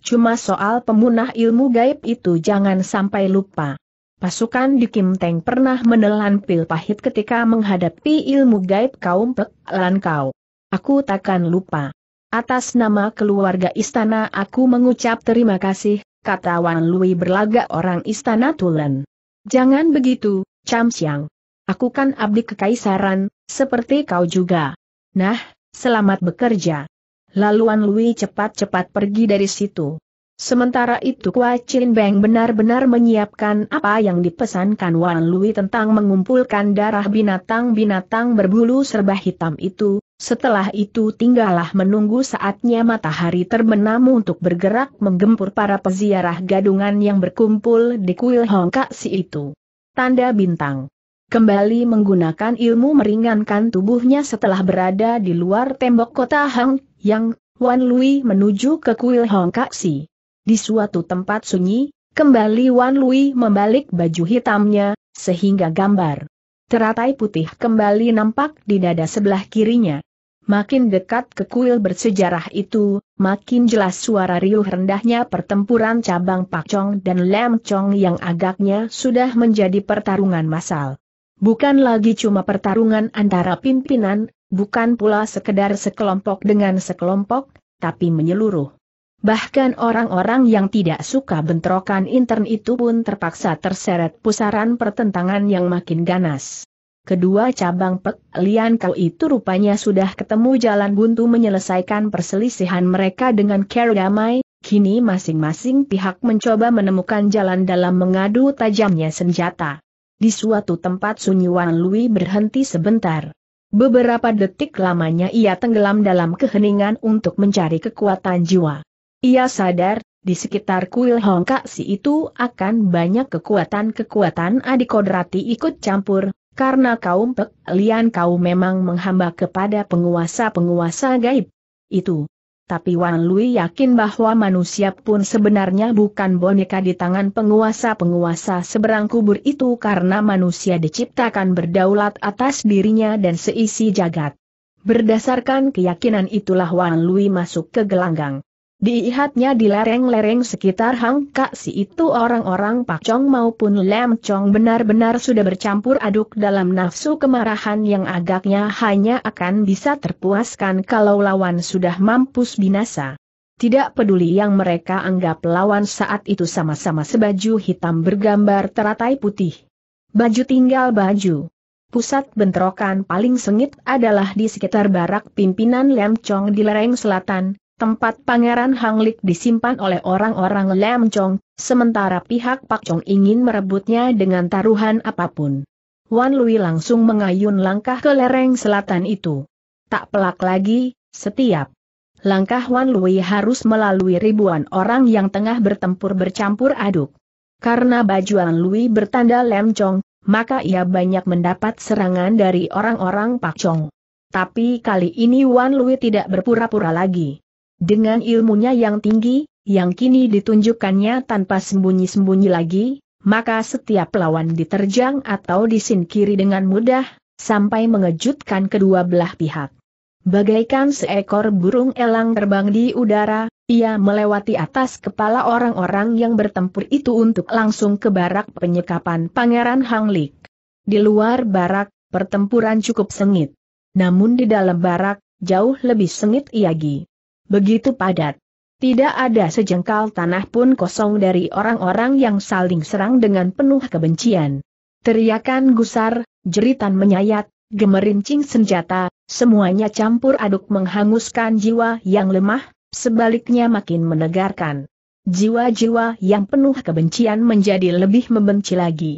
Cuma soal pemunah ilmu gaib itu jangan sampai lupa. Pasukan di Kim Teng pernah menelan pil pahit ketika menghadapi ilmu gaib kaum Pek Lan Kau. Aku takkan lupa. Atas nama keluarga istana aku mengucap terima kasih, kata Wan Lui berlagak orang istana Tulen. Jangan begitu, Cham Siang. Aku kan abdi kekaisaran, seperti kau juga. Nah, selamat bekerja. Laluan Lui cepat-cepat pergi dari situ. Sementara itu Kua Chin Beng benar-benar menyiapkan apa yang dipesankan Wan Lui tentang mengumpulkan darah binatang-binatang berbulu serba hitam itu, setelah itu tinggallah menunggu saatnya matahari terbenam untuk bergerak menggempur para peziarah gadungan yang berkumpul di kuil si itu. Tanda bintang. Kembali menggunakan ilmu meringankan tubuhnya setelah berada di luar tembok kota Hang Yang, Wan Lui menuju ke kuil Hong Kaksi. Di suatu tempat sunyi, kembali Wan Lui membalik baju hitamnya, sehingga gambar teratai putih kembali nampak di dada sebelah kirinya. Makin dekat ke kuil bersejarah itu, makin jelas suara riuh rendahnya pertempuran cabang Pak Chong dan Lem Chong yang agaknya sudah menjadi pertarungan massal. Bukan lagi cuma pertarungan antara pimpinan, bukan pula sekedar sekelompok dengan sekelompok, tapi menyeluruh. Bahkan orang-orang yang tidak suka bentrokan intern itu pun terpaksa terseret pusaran pertentangan yang makin ganas kedua cabang Pek Lian Kau itu rupanya sudah ketemu jalan buntu menyelesaikan perselisihan mereka dengan cara damai, kini masing-masing pihak mencoba menemukan jalan dalam mengadu tajamnya senjata. Di suatu tempat Sunyuan Lui berhenti sebentar. Beberapa detik lamanya ia tenggelam dalam keheningan untuk mencari kekuatan jiwa. Ia sadar, di sekitar kuil si itu akan banyak kekuatan-kekuatan adikodrati ikut campur, karena kaum Pek Lian kau memang menghamba kepada penguasa-penguasa gaib. Itu. Tapi Wan Lui yakin bahwa manusia pun sebenarnya bukan boneka di tangan penguasa-penguasa seberang kubur itu karena manusia diciptakan berdaulat atas dirinya dan seisi jagat. Berdasarkan keyakinan itulah Wan Lui masuk ke gelanggang. Diihatnya di lereng-lereng sekitar Hang si itu orang-orang Pak Pakcong maupun Lem Chong benar-benar sudah bercampur aduk dalam nafsu kemarahan yang agaknya hanya akan bisa terpuaskan kalau lawan sudah mampus binasa. Tidak peduli yang mereka anggap lawan saat itu sama-sama sebaju hitam bergambar teratai putih. Baju tinggal baju. Pusat bentrokan paling sengit adalah di sekitar barak pimpinan Lem Chong di lereng selatan, Tempat Pangeran Hanglik disimpan oleh orang-orang Lam Chong, sementara pihak Pak Chong ingin merebutnya dengan taruhan apapun. Wan Lui langsung mengayun langkah ke lereng selatan itu. Tak pelak lagi, setiap langkah Wan Lui harus melalui ribuan orang yang tengah bertempur bercampur aduk. Karena baju Wan Lui bertanda Lam Chong, maka ia banyak mendapat serangan dari orang-orang Pak Chong. Tapi kali ini Wan Lui tidak berpura-pura lagi. Dengan ilmunya yang tinggi, yang kini ditunjukkannya tanpa sembunyi-sembunyi lagi, maka setiap lawan diterjang atau disingkiri dengan mudah, sampai mengejutkan kedua belah pihak. Bagaikan seekor burung elang terbang di udara, ia melewati atas kepala orang-orang yang bertempur itu untuk langsung ke barak penyekapan Pangeran Hanglik. Di luar barak, pertempuran cukup sengit. Namun di dalam barak, jauh lebih sengit Iagi begitu padat. Tidak ada sejengkal tanah pun kosong dari orang-orang yang saling serang dengan penuh kebencian. Teriakan gusar, jeritan menyayat, gemerincing senjata, semuanya campur aduk menghanguskan jiwa yang lemah, sebaliknya makin menegarkan. Jiwa-jiwa yang penuh kebencian menjadi lebih membenci lagi.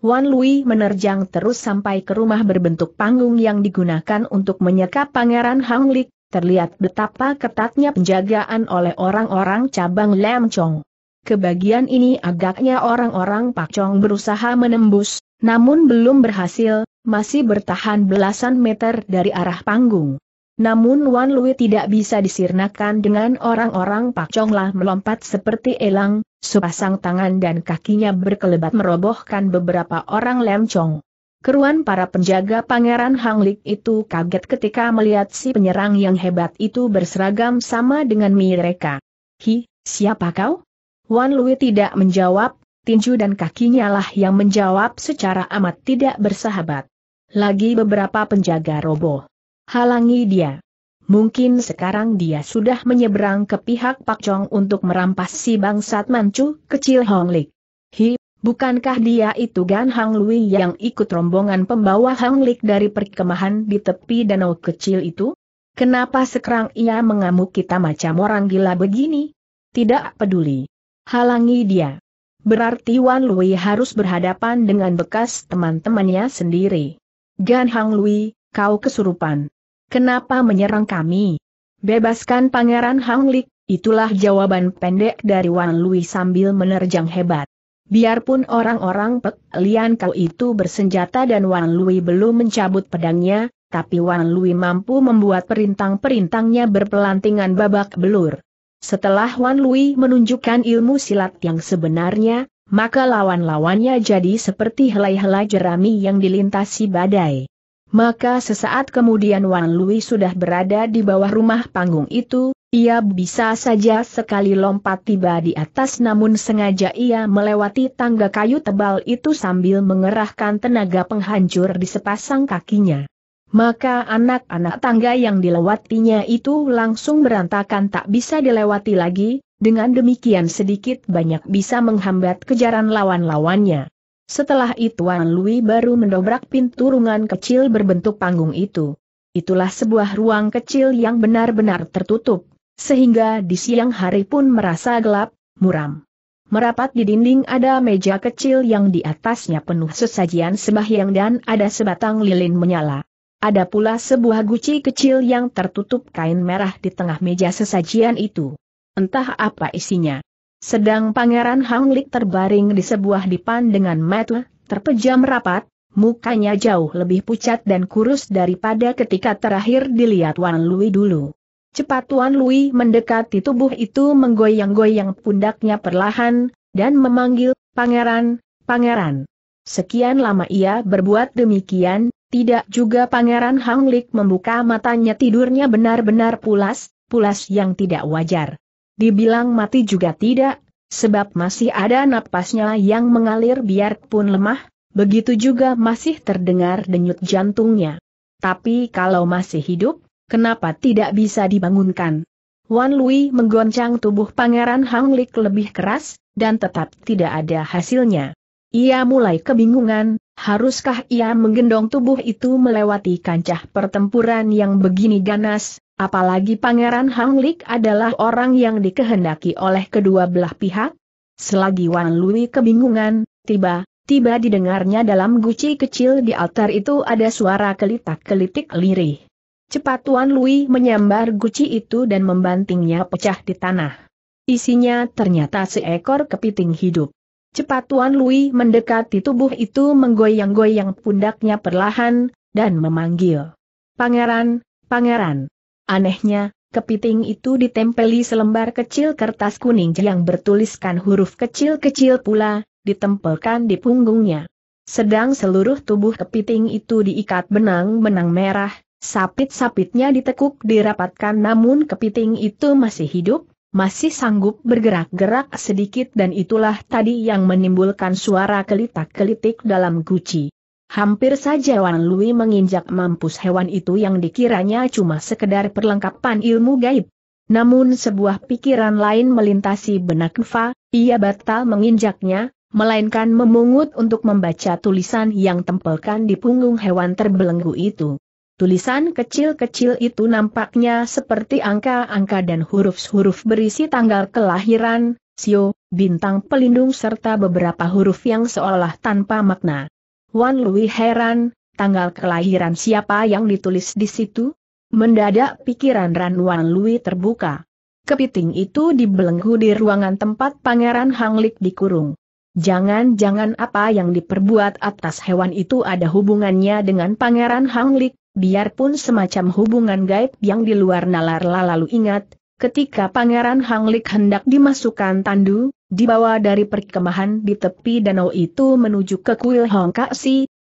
Wan Lui menerjang terus sampai ke rumah berbentuk panggung yang digunakan untuk menyekap Pangeran Hang Lik, terlihat betapa ketatnya penjagaan oleh orang-orang cabang Lam Chong. Kebagian ini agaknya orang-orang Pak Chong berusaha menembus, namun belum berhasil, masih bertahan belasan meter dari arah panggung. Namun Wan Lui tidak bisa disirnakan dengan orang-orang Pak Chong lah melompat seperti elang, sepasang tangan dan kakinya berkelebat merobohkan beberapa orang Lam Chong. Keruan para penjaga Pangeran Hanglik itu kaget ketika melihat si penyerang yang hebat itu berseragam sama dengan mereka. Hi, siapa kau? Wan Lui tidak menjawab, tinju dan kakinya lah yang menjawab secara amat tidak bersahabat. Lagi beberapa penjaga roboh. Halangi dia. Mungkin sekarang dia sudah menyeberang ke pihak Pak Chong untuk merampas si bangsat mancu kecil Honglik. Hi, Bukankah dia itu Gan Hang Lui yang ikut rombongan pembawa Hang Lik dari perkemahan di tepi danau kecil itu? Kenapa sekarang ia mengamuk kita macam orang gila begini? Tidak peduli. Halangi dia. Berarti Wan Lui harus berhadapan dengan bekas teman-temannya sendiri. Gan Hang Lui, kau kesurupan. Kenapa menyerang kami? Bebaskan Pangeran Hang Lik, itulah jawaban pendek dari Wan Lui sambil menerjang hebat. Biarpun orang-orang Pek Lian Kau itu bersenjata dan Wan Lui belum mencabut pedangnya, tapi Wan Lui mampu membuat perintang-perintangnya berpelantingan babak belur. Setelah Wan Lui menunjukkan ilmu silat yang sebenarnya, maka lawan-lawannya jadi seperti helai-helai jerami yang dilintasi badai. Maka sesaat kemudian Wan Lui sudah berada di bawah rumah panggung itu, ia bisa saja sekali lompat tiba di atas namun sengaja ia melewati tangga kayu tebal itu sambil mengerahkan tenaga penghancur di sepasang kakinya. Maka anak-anak tangga yang dilewatinya itu langsung berantakan tak bisa dilewati lagi, dengan demikian sedikit banyak bisa menghambat kejaran lawan-lawannya. Setelah itu Wan Lui baru mendobrak pintu ruangan kecil berbentuk panggung itu. Itulah sebuah ruang kecil yang benar-benar tertutup sehingga di siang hari pun merasa gelap, muram. Merapat di dinding ada meja kecil yang di atasnya penuh sesajian sembahyang dan ada sebatang lilin menyala. Ada pula sebuah guci kecil yang tertutup kain merah di tengah meja sesajian itu. Entah apa isinya. Sedang Pangeran Hanglik terbaring di sebuah dipan dengan mata terpejam rapat, mukanya jauh lebih pucat dan kurus daripada ketika terakhir dilihat Wan Lui dulu. Cepat Tuan Lui mendekati tubuh itu menggoyang-goyang pundaknya perlahan, dan memanggil, Pangeran, Pangeran. Sekian lama ia berbuat demikian, tidak juga Pangeran Hanglik membuka matanya tidurnya benar-benar pulas, pulas yang tidak wajar. Dibilang mati juga tidak, sebab masih ada napasnya yang mengalir biarpun lemah, begitu juga masih terdengar denyut jantungnya. Tapi kalau masih hidup, kenapa tidak bisa dibangunkan? Wan Lui menggoncang tubuh Pangeran Hang Lik lebih keras, dan tetap tidak ada hasilnya. Ia mulai kebingungan, haruskah ia menggendong tubuh itu melewati kancah pertempuran yang begini ganas, apalagi Pangeran Hang Lik adalah orang yang dikehendaki oleh kedua belah pihak? Selagi Wan Lui kebingungan, tiba-tiba didengarnya dalam guci kecil di altar itu ada suara kelitak-kelitik lirih. Cepat Tuan Lui menyambar guci itu dan membantingnya pecah di tanah. Isinya ternyata seekor kepiting hidup. Cepat Tuan Lui mendekati tubuh itu menggoyang-goyang pundaknya perlahan, dan memanggil. Pangeran, pangeran. Anehnya, kepiting itu ditempeli selembar kecil kertas kuning yang bertuliskan huruf kecil-kecil pula, ditempelkan di punggungnya. Sedang seluruh tubuh kepiting itu diikat benang-benang merah, Sapit-sapitnya ditekuk dirapatkan namun kepiting itu masih hidup, masih sanggup bergerak-gerak sedikit dan itulah tadi yang menimbulkan suara kelitak-kelitik dalam guci. Hampir saja Wan Lui menginjak mampus hewan itu yang dikiranya cuma sekedar perlengkapan ilmu gaib. Namun sebuah pikiran lain melintasi benak Fa, ia batal menginjaknya, melainkan memungut untuk membaca tulisan yang tempelkan di punggung hewan terbelenggu itu. Tulisan kecil-kecil itu nampaknya seperti angka-angka dan huruf-huruf berisi tanggal kelahiran, sio, bintang pelindung serta beberapa huruf yang seolah tanpa makna. Wan Lui heran, tanggal kelahiran siapa yang ditulis di situ? Mendadak pikiran Ran Wan Lui terbuka. Kepiting itu dibelenggu di ruangan tempat Pangeran Hanglik dikurung. Jangan-jangan apa yang diperbuat atas hewan itu ada hubungannya dengan Pangeran Hanglik, biarpun semacam hubungan gaib yang di luar nalar lalu ingat, ketika Pangeran Hanglik hendak dimasukkan tandu, dibawa dari perkemahan di tepi danau itu menuju ke kuil Hong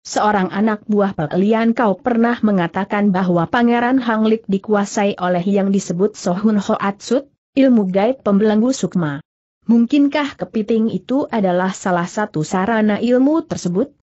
seorang anak buah Pelian kau pernah mengatakan bahwa Pangeran Hanglik dikuasai oleh yang disebut Sohun Hoatsut, ilmu gaib pembelenggu sukma. Mungkinkah kepiting itu adalah salah satu sarana ilmu tersebut?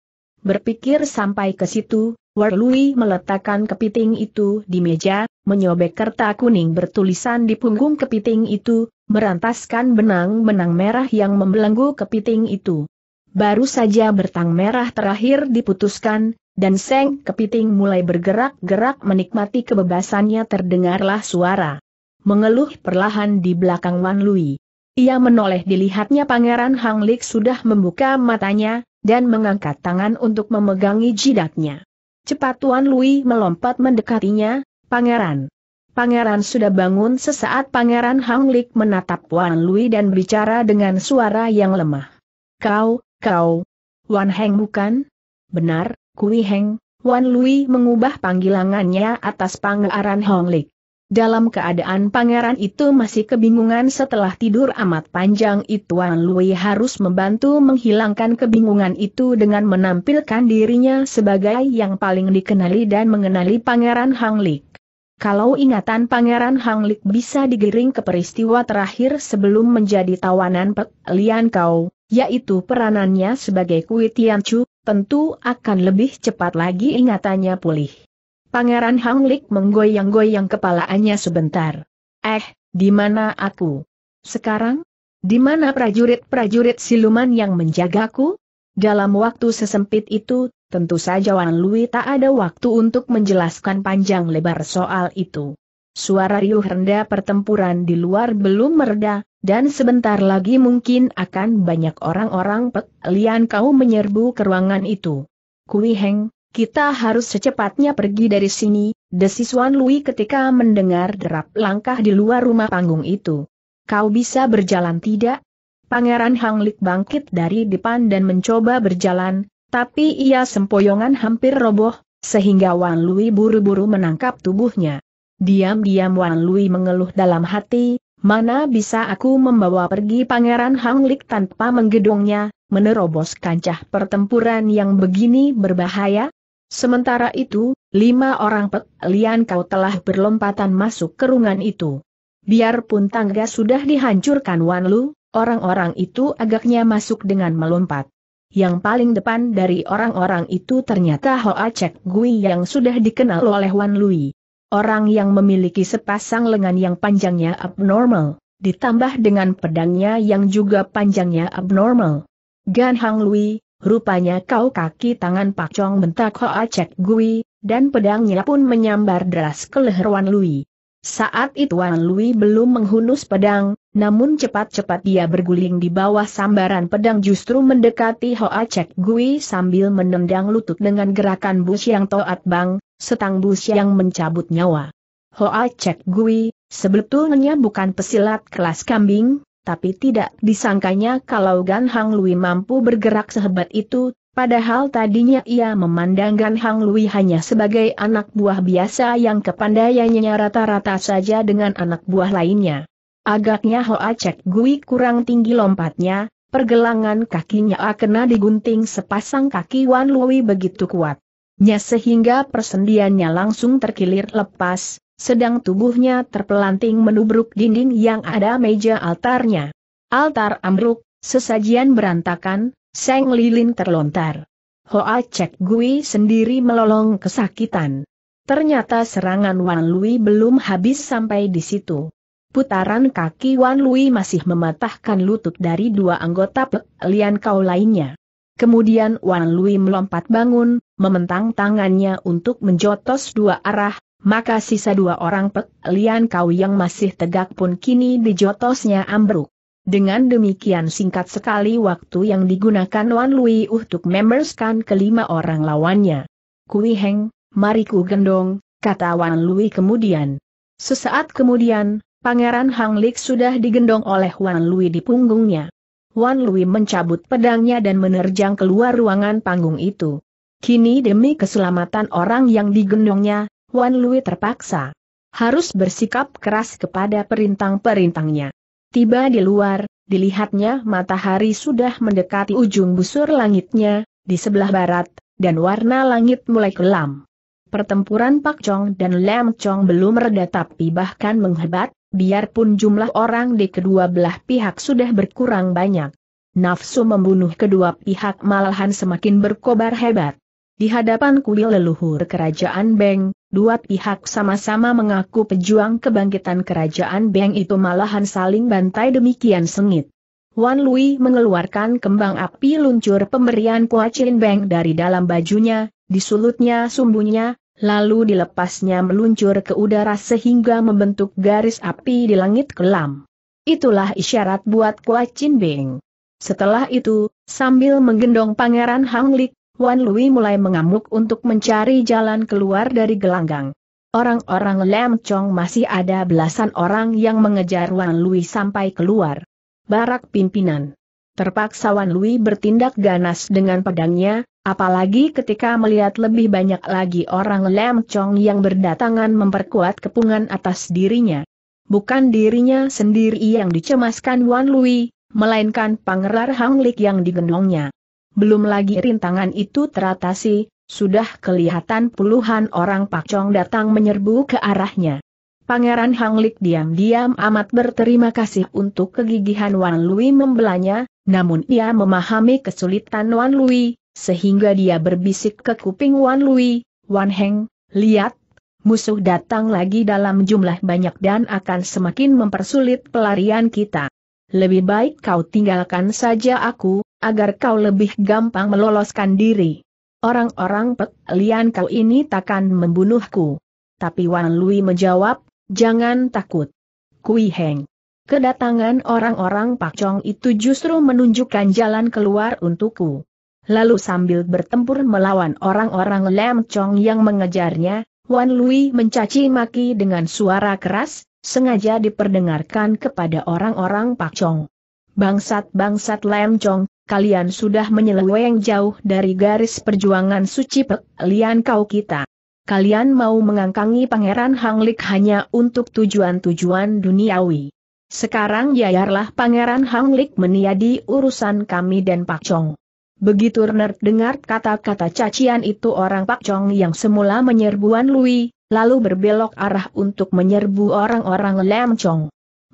Berpikir sampai ke situ, Warlui meletakkan kepiting itu di meja, menyobek kertas kuning bertulisan di punggung kepiting itu, merantaskan benang-benang merah yang membelenggu kepiting itu. Baru saja bertang merah terakhir diputuskan, dan seng kepiting mulai bergerak-gerak menikmati kebebasannya terdengarlah suara. Mengeluh perlahan di belakang Wan Lui. Ia menoleh dilihatnya Pangeran Hang Lik sudah membuka matanya, dan mengangkat tangan untuk memegangi jidatnya. Cepat Tuan Lui melompat mendekatinya, Pangeran. Pangeran sudah bangun sesaat Pangeran Hang Hanglik menatap Wan Lui dan berbicara dengan suara yang lemah. Kau, kau, Wan Heng bukan? Benar, Kui Heng, Wan Lui mengubah panggilangannya atas Pangeran Lik. Dalam keadaan pangeran itu masih kebingungan setelah tidur amat panjang itu Wan Lui harus membantu menghilangkan kebingungan itu dengan menampilkan dirinya sebagai yang paling dikenali dan mengenali pangeran Hang Lik. Kalau ingatan pangeran Hang Lik bisa digiring ke peristiwa terakhir sebelum menjadi tawanan Pek Lian Kau, yaitu peranannya sebagai Kui Tian Chu, tentu akan lebih cepat lagi ingatannya pulih. Pangeran Hang Hanglik menggoyang-goyang kepalanya sebentar. Eh, di mana aku? Sekarang? Di mana prajurit-prajurit siluman yang menjagaku? Dalam waktu sesempit itu, tentu saja Wan Lui tak ada waktu untuk menjelaskan panjang lebar soal itu. Suara riuh rendah pertempuran di luar belum mereda, dan sebentar lagi mungkin akan banyak orang-orang Pek Lian Kau menyerbu ke ruangan itu. Kui Heng, kita harus secepatnya pergi dari sini, desis Wan Lui ketika mendengar derap langkah di luar rumah panggung itu. Kau bisa berjalan tidak? Pangeran Hang Lik bangkit dari depan dan mencoba berjalan, tapi ia sempoyongan hampir roboh, sehingga Wan Lui buru-buru menangkap tubuhnya. Diam-diam Wan Lui mengeluh dalam hati, mana bisa aku membawa pergi Pangeran Hang Lik tanpa menggedongnya, menerobos kancah pertempuran yang begini berbahaya? Sementara itu, lima orang pek kau telah berlompatan masuk kerungan itu. Biarpun tangga sudah dihancurkan Wan Lu, orang-orang itu agaknya masuk dengan melompat. Yang paling depan dari orang-orang itu ternyata Hoa Cek Gui yang sudah dikenal oleh Wan Lui. Orang yang memiliki sepasang lengan yang panjangnya abnormal, ditambah dengan pedangnya yang juga panjangnya abnormal. Gan Hang Lui, rupanya kau kaki tangan Pak Chong bentak Hoa Cek Gui, dan pedangnya pun menyambar deras ke leher Wan Lui. Saat itu Wan Lui belum menghunus pedang, namun cepat-cepat dia berguling di bawah sambaran pedang justru mendekati Hoa Cek Gui sambil menendang lutut dengan gerakan bus yang toat bang, setang bus yang mencabut nyawa. Hoa Cek Gui, sebetulnya bukan pesilat kelas kambing, tapi tidak disangkanya kalau Gan Hang Lui mampu bergerak sehebat itu, padahal tadinya ia memandang Gan Hang Lui hanya sebagai anak buah biasa yang kepandaiannya rata-rata saja dengan anak buah lainnya. Agaknya Hoa Cek Gui kurang tinggi lompatnya, pergelangan kakinya akan digunting sepasang kaki Wan Lui begitu kuat. Nya sehingga persendiannya langsung terkilir lepas, sedang tubuhnya terpelanting menubruk dinding yang ada meja altarnya. Altar ambruk, sesajian berantakan, seng lilin terlontar. Hoa Cek Gui sendiri melolong kesakitan. Ternyata serangan Wan Lui belum habis sampai di situ. Putaran kaki Wan Lui masih mematahkan lutut dari dua anggota pelian Kau lainnya. Kemudian Wan Lui melompat bangun, mementang tangannya untuk menjotos dua arah, maka sisa dua orang Pek Lian Kau yang masih tegak pun kini dijotosnya ambruk. Dengan demikian singkat sekali waktu yang digunakan Wan Lui untuk memberskan kelima orang lawannya. Kui Heng, mari ku gendong, kata Wan Lui kemudian. Sesaat kemudian, Pangeran Hang Lik sudah digendong oleh Wan Lui di punggungnya. Wan Lui mencabut pedangnya dan menerjang keluar ruangan panggung itu. Kini demi keselamatan orang yang digendongnya, Wan Lui terpaksa harus bersikap keras kepada perintang-perintangnya. Tiba di luar, dilihatnya matahari sudah mendekati ujung busur langitnya, di sebelah barat, dan warna langit mulai kelam. Pertempuran Pak Chong dan Lam Chong belum reda tapi bahkan menghebat, biarpun jumlah orang di kedua belah pihak sudah berkurang banyak. Nafsu membunuh kedua pihak malahan semakin berkobar hebat. Di hadapan kuil leluhur kerajaan Beng, dua pihak sama-sama mengaku pejuang kebangkitan kerajaan Beng itu malahan saling bantai demikian sengit. Wan Lui mengeluarkan kembang api luncur pemberian Kua Chin Beng dari dalam bajunya, disulutnya sumbunya, lalu dilepasnya meluncur ke udara sehingga membentuk garis api di langit kelam. Itulah isyarat buat Kua Chin Beng. Setelah itu, sambil menggendong Pangeran Hang Lik, Wan Lui mulai mengamuk untuk mencari jalan keluar dari gelanggang. Orang-orang Lam Chong masih ada belasan orang yang mengejar Wan Lui sampai keluar. Barak pimpinan. Terpaksa Wan Lui bertindak ganas dengan pedangnya, apalagi ketika melihat lebih banyak lagi orang Lam Chong yang berdatangan memperkuat kepungan atas dirinya. Bukan dirinya sendiri yang dicemaskan Wan Lui, melainkan Pangeran Hang Lik yang digenongnya. Belum lagi rintangan itu teratasi, sudah kelihatan puluhan orang pakcong datang menyerbu ke arahnya. Pangeran Hang Hanglik diam-diam amat berterima kasih untuk kegigihan Wan Lui membelanya, namun ia memahami kesulitan Wan Lui, sehingga dia berbisik ke kuping Wan Lui, Wan Heng, lihat, musuh datang lagi dalam jumlah banyak dan akan semakin mempersulit pelarian kita lebih baik kau tinggalkan saja aku, agar kau lebih gampang meloloskan diri. Orang-orang Pek kau ini takkan membunuhku. Tapi Wan Lui menjawab, jangan takut. Kui Heng. Kedatangan orang-orang Pak Chong itu justru menunjukkan jalan keluar untukku. Lalu sambil bertempur melawan orang-orang Lam Chong yang mengejarnya, Wan Lui mencaci maki dengan suara keras, sengaja diperdengarkan kepada orang-orang Pak Chong. Bangsat-bangsat Lem Chong, kalian sudah menyeleweng jauh dari garis perjuangan suci Pek Lian Kau kita. Kalian mau mengangkangi Pangeran Hanglik hanya untuk tujuan-tujuan duniawi. Sekarang yayarlah Pangeran Hanglik meniadi urusan kami dan Pak Chong. Begitu Renard dengar kata-kata cacian itu orang Pak Chong yang semula menyerbuan Lui, lalu berbelok arah untuk menyerbu orang-orang Lemcong.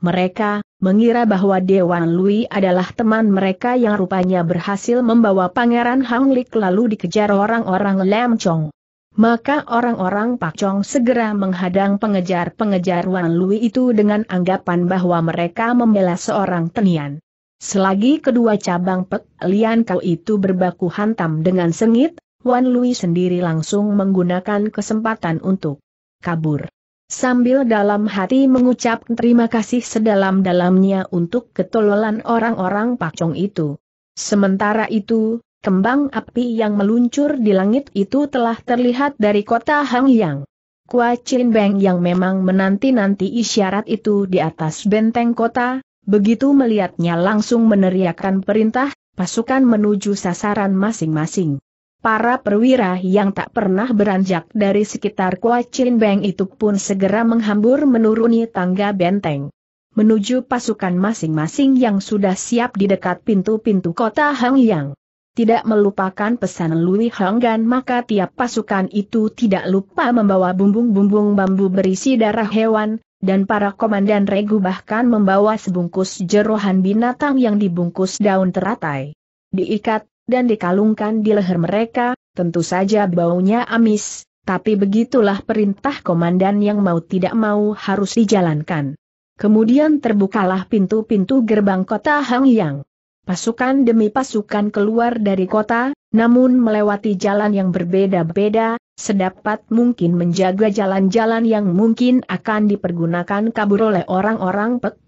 Mereka mengira bahwa Dewan Lui adalah teman mereka yang rupanya berhasil membawa Pangeran Hang Hanglik lalu dikejar orang-orang Lemcong. Maka orang-orang Pak Chong segera menghadang pengejar-pengejar Wan Lui itu dengan anggapan bahwa mereka membela seorang tenian. Selagi kedua cabang Pek Lian Kau itu berbaku hantam dengan sengit, Wan Lui sendiri langsung menggunakan kesempatan untuk kabur. Sambil dalam hati mengucap terima kasih sedalam-dalamnya untuk ketololan orang-orang Pacong itu. Sementara itu, kembang api yang meluncur di langit itu telah terlihat dari kota Hangyang. Kua Chin Beng yang memang menanti-nanti isyarat itu di atas benteng kota, begitu melihatnya langsung meneriakkan perintah, pasukan menuju sasaran masing-masing. Para perwira yang tak pernah beranjak dari sekitar Kua Chin Beng itu pun segera menghambur menuruni tangga benteng. Menuju pasukan masing-masing yang sudah siap di dekat pintu-pintu kota Hangyang. Tidak melupakan pesan Lui Hanggan maka tiap pasukan itu tidak lupa membawa bumbung-bumbung bambu berisi darah hewan, dan para komandan regu bahkan membawa sebungkus jerohan binatang yang dibungkus daun teratai. Diikat, dan dikalungkan di leher mereka, tentu saja baunya amis, tapi begitulah perintah komandan yang mau tidak mau harus dijalankan. Kemudian terbukalah pintu-pintu gerbang kota Hangyang. Pasukan demi pasukan keluar dari kota, namun melewati jalan yang berbeda-beda, sedapat mungkin menjaga jalan-jalan yang mungkin akan dipergunakan kabur oleh orang-orang Pek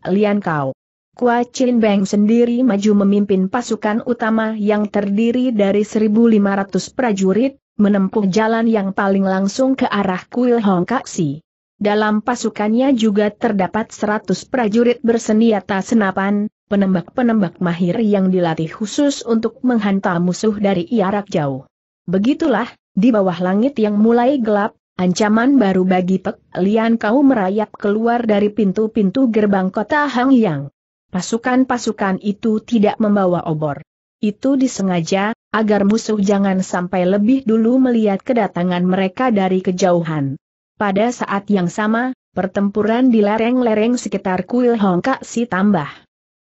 Kau. Kua Chin Beng sendiri maju memimpin pasukan utama yang terdiri dari 1.500 prajurit, menempuh jalan yang paling langsung ke arah kuil Hong Kaksi. Dalam pasukannya juga terdapat 100 prajurit bersenjata senapan, penembak-penembak mahir yang dilatih khusus untuk menghantam musuh dari jarak jauh. Begitulah, di bawah langit yang mulai gelap, ancaman baru bagi Pek Lian Kau merayap keluar dari pintu-pintu gerbang kota Hangyang pasukan-pasukan itu tidak membawa obor. Itu disengaja, agar musuh jangan sampai lebih dulu melihat kedatangan mereka dari kejauhan. Pada saat yang sama, pertempuran di lereng-lereng sekitar kuil Hongkak si tambah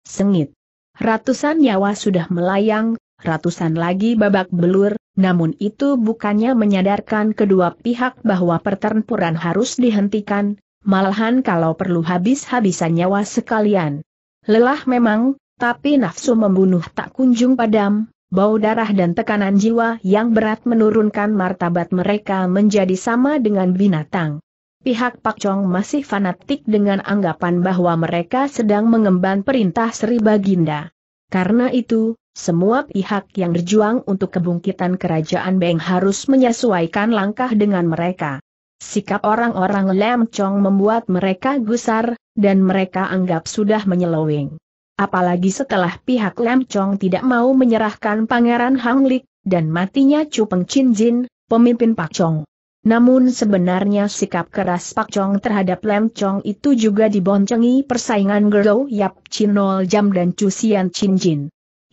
sengit. Ratusan nyawa sudah melayang, ratusan lagi babak belur, namun itu bukannya menyadarkan kedua pihak bahwa pertempuran harus dihentikan, malahan kalau perlu habis-habisan nyawa sekalian. Lelah memang, tapi nafsu membunuh tak kunjung padam, bau darah dan tekanan jiwa yang berat menurunkan martabat mereka menjadi sama dengan binatang. Pihak Pak Chong masih fanatik dengan anggapan bahwa mereka sedang mengemban perintah Sri Baginda. Karena itu, semua pihak yang berjuang untuk kebangkitan kerajaan Beng harus menyesuaikan langkah dengan mereka. Sikap orang-orang Lam Chong membuat mereka gusar, dan mereka anggap sudah menyeloweng. Apalagi setelah pihak Lam Chong tidak mau menyerahkan Pangeran Hang Lik, dan matinya Chu Peng Chin Jin, pemimpin Pak Chong. Namun sebenarnya sikap keras Pak Chong terhadap Lem Chong itu juga diboncengi persaingan Gero Yap Chin Chinol Jam dan Chu Cusian Chin Jin.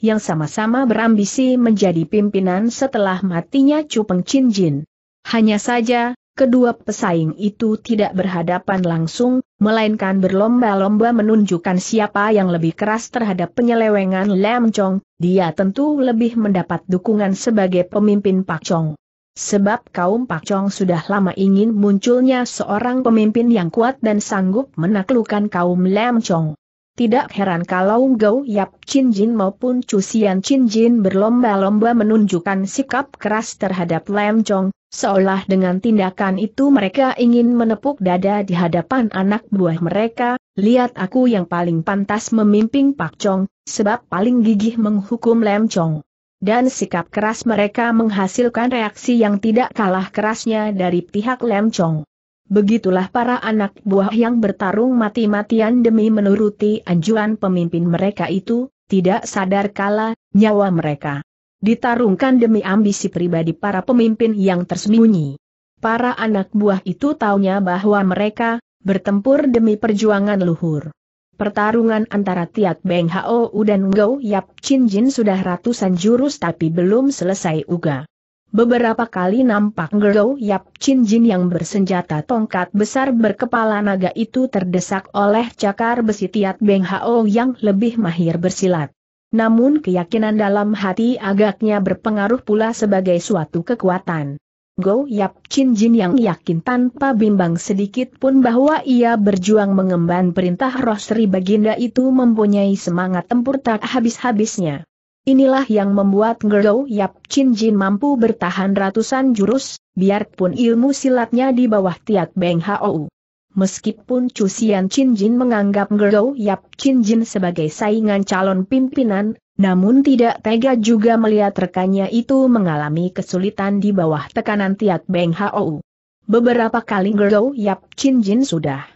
Yang sama-sama berambisi menjadi pimpinan setelah matinya Chu Peng Chin Jin. Hanya saja, Kedua pesaing itu tidak berhadapan langsung, melainkan berlomba-lomba menunjukkan siapa yang lebih keras terhadap penyelewengan Lam Chong, dia tentu lebih mendapat dukungan sebagai pemimpin Pak Chong. Sebab kaum Pak Chong sudah lama ingin munculnya seorang pemimpin yang kuat dan sanggup menaklukkan kaum Lam Chong. Tidak heran kalau Gao Yap Chin Jin maupun Cusian Chin Jin berlomba-lomba menunjukkan sikap keras terhadap Lam Chong, Seolah dengan tindakan itu mereka ingin menepuk dada di hadapan anak buah mereka, lihat aku yang paling pantas memimpin Pak Chong, sebab paling gigih menghukum Lem Chong. Dan sikap keras mereka menghasilkan reaksi yang tidak kalah kerasnya dari pihak Lem Chong. Begitulah para anak buah yang bertarung mati-matian demi menuruti anjuran pemimpin mereka itu, tidak sadar kala, nyawa mereka ditarungkan demi ambisi pribadi para pemimpin yang tersembunyi. Para anak buah itu taunya bahwa mereka bertempur demi perjuangan luhur. Pertarungan antara Tiat Beng Hao dan Ngo Yap Chin Jin sudah ratusan jurus tapi belum selesai uga. Beberapa kali nampak Ngo Yap Chin Jin yang bersenjata tongkat besar berkepala naga itu terdesak oleh cakar besi Tiat Beng Hao yang lebih mahir bersilat. Namun keyakinan dalam hati agaknya berpengaruh pula sebagai suatu kekuatan. Go Yap Chin Jin yang yakin tanpa bimbang sedikit pun bahwa ia berjuang mengemban perintah Rosri Baginda itu mempunyai semangat tempur tak habis-habisnya. Inilah yang membuat Go Yap Chin Jin mampu bertahan ratusan jurus, biarpun ilmu silatnya di bawah Tiat Beng Hou. Meskipun Chu Xian Chin Jin menganggap Ngero Yap Chin Jin sebagai saingan calon pimpinan, namun tidak tega juga melihat rekannya itu mengalami kesulitan di bawah tekanan Tiat Beng Hou. Beberapa kali Ngero Yap Chin Jin sudah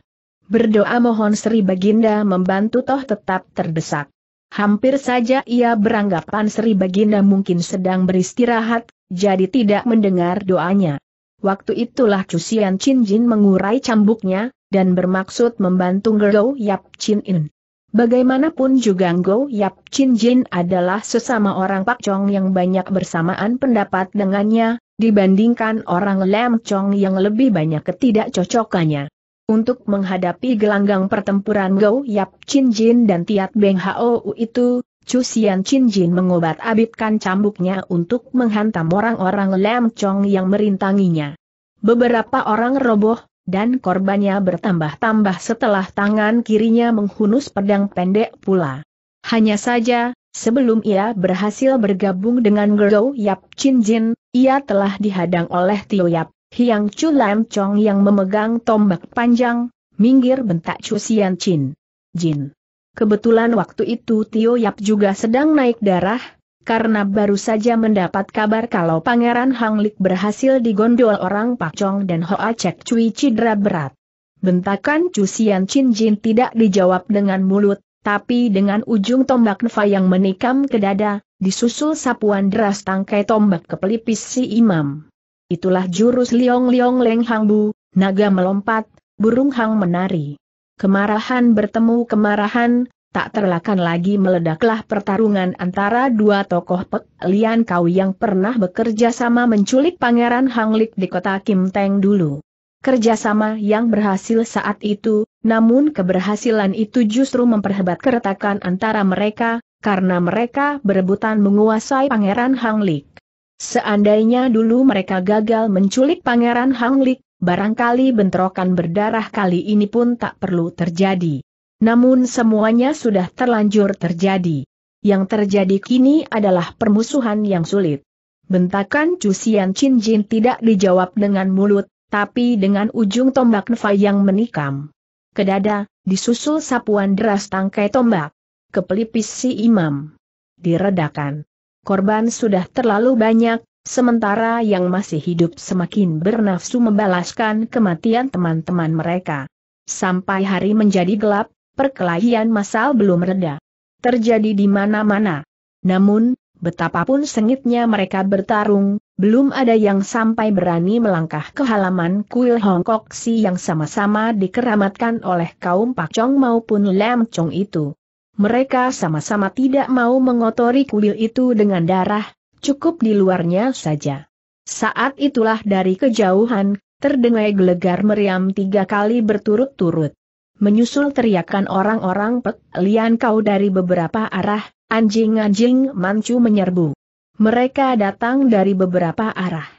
berdoa mohon Sri Baginda membantu toh tetap terdesak. Hampir saja ia beranggapan Sri Baginda mungkin sedang beristirahat, jadi tidak mendengar doanya. Waktu itulah Cusian Chin Jin mengurai cambuknya, dan bermaksud membantu Gerou Yap Chin In. Bagaimanapun juga Go Yap Chin Jin adalah sesama orang Pak Chong yang banyak bersamaan pendapat dengannya, dibandingkan orang Lam Chong yang lebih banyak ketidakcocokannya. Untuk menghadapi gelanggang pertempuran Go Yap Chin Jin dan Tiat Beng Hou itu, Chu Sian Chin Jin mengobat-abitkan cambuknya untuk menghantam orang-orang Lam Chong yang merintanginya. Beberapa orang roboh, dan korbannya bertambah-tambah setelah tangan kirinya menghunus pedang pendek pula. Hanya saja, sebelum ia berhasil bergabung dengan Gerou Yap Chin Jin, ia telah dihadang oleh Tio Yap, Hiang Chu Lam Chong yang memegang tombak panjang, minggir bentak Chu Sian Chin. Jin. Kebetulan waktu itu Tio Yap juga sedang naik darah, karena baru saja mendapat kabar kalau Pangeran Hang Hanglik berhasil digondol orang Pak Chong dan Hoa Cek Cui Cidra berat. Bentakan Cusian Chin Jin tidak dijawab dengan mulut, tapi dengan ujung tombak Neva yang menikam ke dada, disusul sapuan deras tangkai tombak ke pelipis si imam. Itulah jurus Liong Liong Leng Hang Bu, naga melompat, burung hang menari kemarahan bertemu kemarahan, tak terlakan lagi meledaklah pertarungan antara dua tokoh Pek Lian Kau yang pernah bekerja sama menculik Pangeran Hanglik di kota Kim Teng dulu. Kerjasama yang berhasil saat itu, namun keberhasilan itu justru memperhebat keretakan antara mereka, karena mereka berebutan menguasai Pangeran Hanglik. Seandainya dulu mereka gagal menculik Pangeran Hanglik, barangkali bentrokan berdarah kali ini pun tak perlu terjadi. Namun semuanya sudah terlanjur terjadi. Yang terjadi kini adalah permusuhan yang sulit. Bentakan Cusian Chin Jin tidak dijawab dengan mulut, tapi dengan ujung tombak Neva yang menikam. Kedada, disusul sapuan deras tangkai tombak. Kepelipis si imam. Diredakan. Korban sudah terlalu banyak, Sementara yang masih hidup semakin bernafsu membalaskan kematian teman-teman mereka. Sampai hari menjadi gelap, perkelahian massal belum reda. Terjadi di mana-mana. Namun, betapapun sengitnya mereka bertarung, belum ada yang sampai berani melangkah ke halaman kuil Hongkok Si yang sama-sama dikeramatkan oleh kaum Pak Chong maupun Lam Chong itu. Mereka sama-sama tidak mau mengotori kuil itu dengan darah, cukup di luarnya saja. Saat itulah dari kejauhan, terdengar gelegar meriam tiga kali berturut-turut. Menyusul teriakan orang-orang pek lian kau dari beberapa arah, anjing-anjing mancu menyerbu. Mereka datang dari beberapa arah.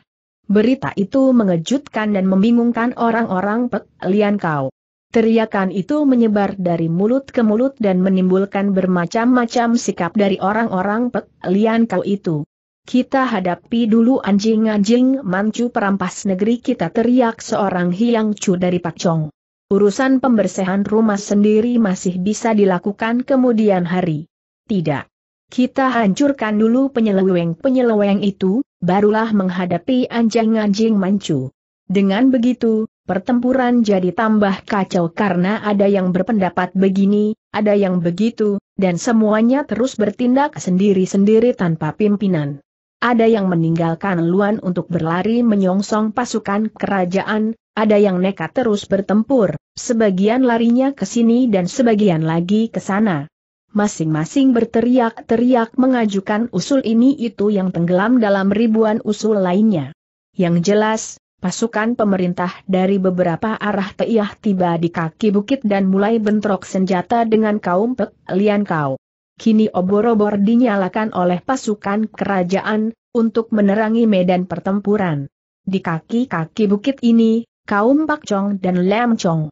Berita itu mengejutkan dan membingungkan orang-orang Pek Lian Kau. Teriakan itu menyebar dari mulut ke mulut dan menimbulkan bermacam-macam sikap dari orang-orang Pek Lian Kau itu. Kita hadapi dulu anjing-anjing mancu perampas negeri kita teriak seorang hiang cu dari Chong. Urusan pembersihan rumah sendiri masih bisa dilakukan kemudian hari. Tidak. Kita hancurkan dulu penyeleweng-penyeleweng itu, barulah menghadapi anjing-anjing mancu. Dengan begitu, pertempuran jadi tambah kacau karena ada yang berpendapat begini, ada yang begitu, dan semuanya terus bertindak sendiri-sendiri tanpa pimpinan ada yang meninggalkan Luan untuk berlari menyongsong pasukan kerajaan, ada yang nekat terus bertempur, sebagian larinya ke sini dan sebagian lagi ke sana. Masing-masing berteriak-teriak mengajukan usul ini itu yang tenggelam dalam ribuan usul lainnya. Yang jelas, pasukan pemerintah dari beberapa arah teiah tiba di kaki bukit dan mulai bentrok senjata dengan kaum Pek Lian Kau kini obor-obor dinyalakan oleh pasukan kerajaan, untuk menerangi medan pertempuran. Di kaki-kaki bukit ini, kaum Pak Pakcong dan Lam Chong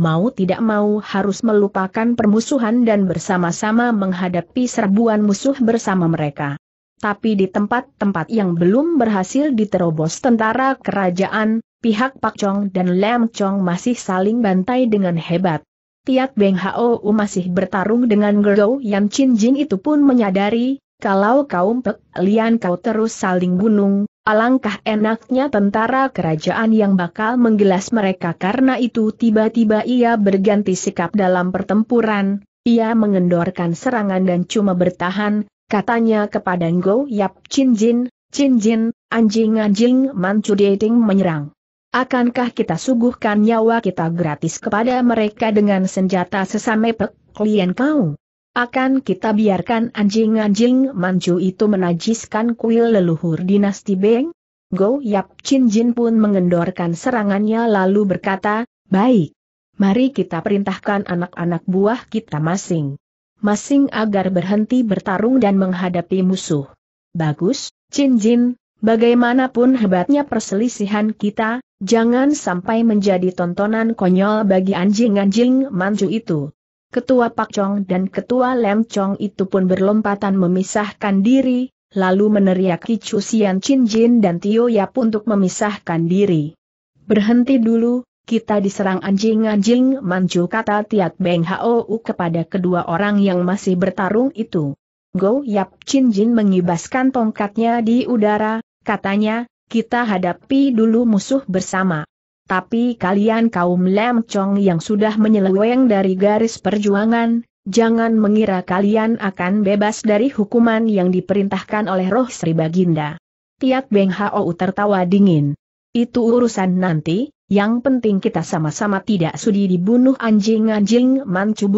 mau tidak mau harus melupakan permusuhan dan bersama-sama menghadapi serbuan musuh bersama mereka. Tapi di tempat-tempat yang belum berhasil diterobos tentara kerajaan, pihak Pak Chong dan Lam Chong masih saling bantai dengan hebat. Tiat Beng U masih bertarung dengan Gerdo Yang Chin Jin itu pun menyadari, kalau kaum Pek Lian kau terus saling gunung, alangkah enaknya tentara kerajaan yang bakal menggelas mereka karena itu tiba-tiba ia berganti sikap dalam pertempuran, ia mengendorkan serangan dan cuma bertahan, katanya kepada Ngo Yap Chin Jin, Chin Jin, anjing-anjing mancu menyerang. Akankah kita suguhkan nyawa kita gratis kepada mereka dengan senjata sesame klien kau? Akan kita biarkan anjing-anjing manju itu menajiskan kuil leluhur dinasti Beng? Go Yap Chin Jin pun mengendorkan serangannya lalu berkata, Baik, mari kita perintahkan anak-anak buah kita masing-masing agar berhenti bertarung dan menghadapi musuh. Bagus, Chin Jin, bagaimanapun hebatnya perselisihan kita, Jangan sampai menjadi tontonan konyol bagi anjing-anjing mancu itu. Ketua Pak Chong dan Ketua Lem Chong itu pun berlompatan memisahkan diri, lalu meneriaki Chu Sian Chin Jin dan Tio Yap untuk memisahkan diri. Berhenti dulu, kita diserang anjing-anjing manju kata Tiat Beng Hou kepada kedua orang yang masih bertarung itu. Go Yap Chin Jin mengibaskan tongkatnya di udara, katanya, kita hadapi dulu musuh bersama. Tapi kalian kaum lemcong yang sudah menyeleweng dari garis perjuangan, jangan mengira kalian akan bebas dari hukuman yang diperintahkan oleh roh Sri Baginda. Tiat Beng Hao tertawa dingin. Itu urusan nanti, yang penting kita sama-sama tidak sudi dibunuh anjing-anjing mancu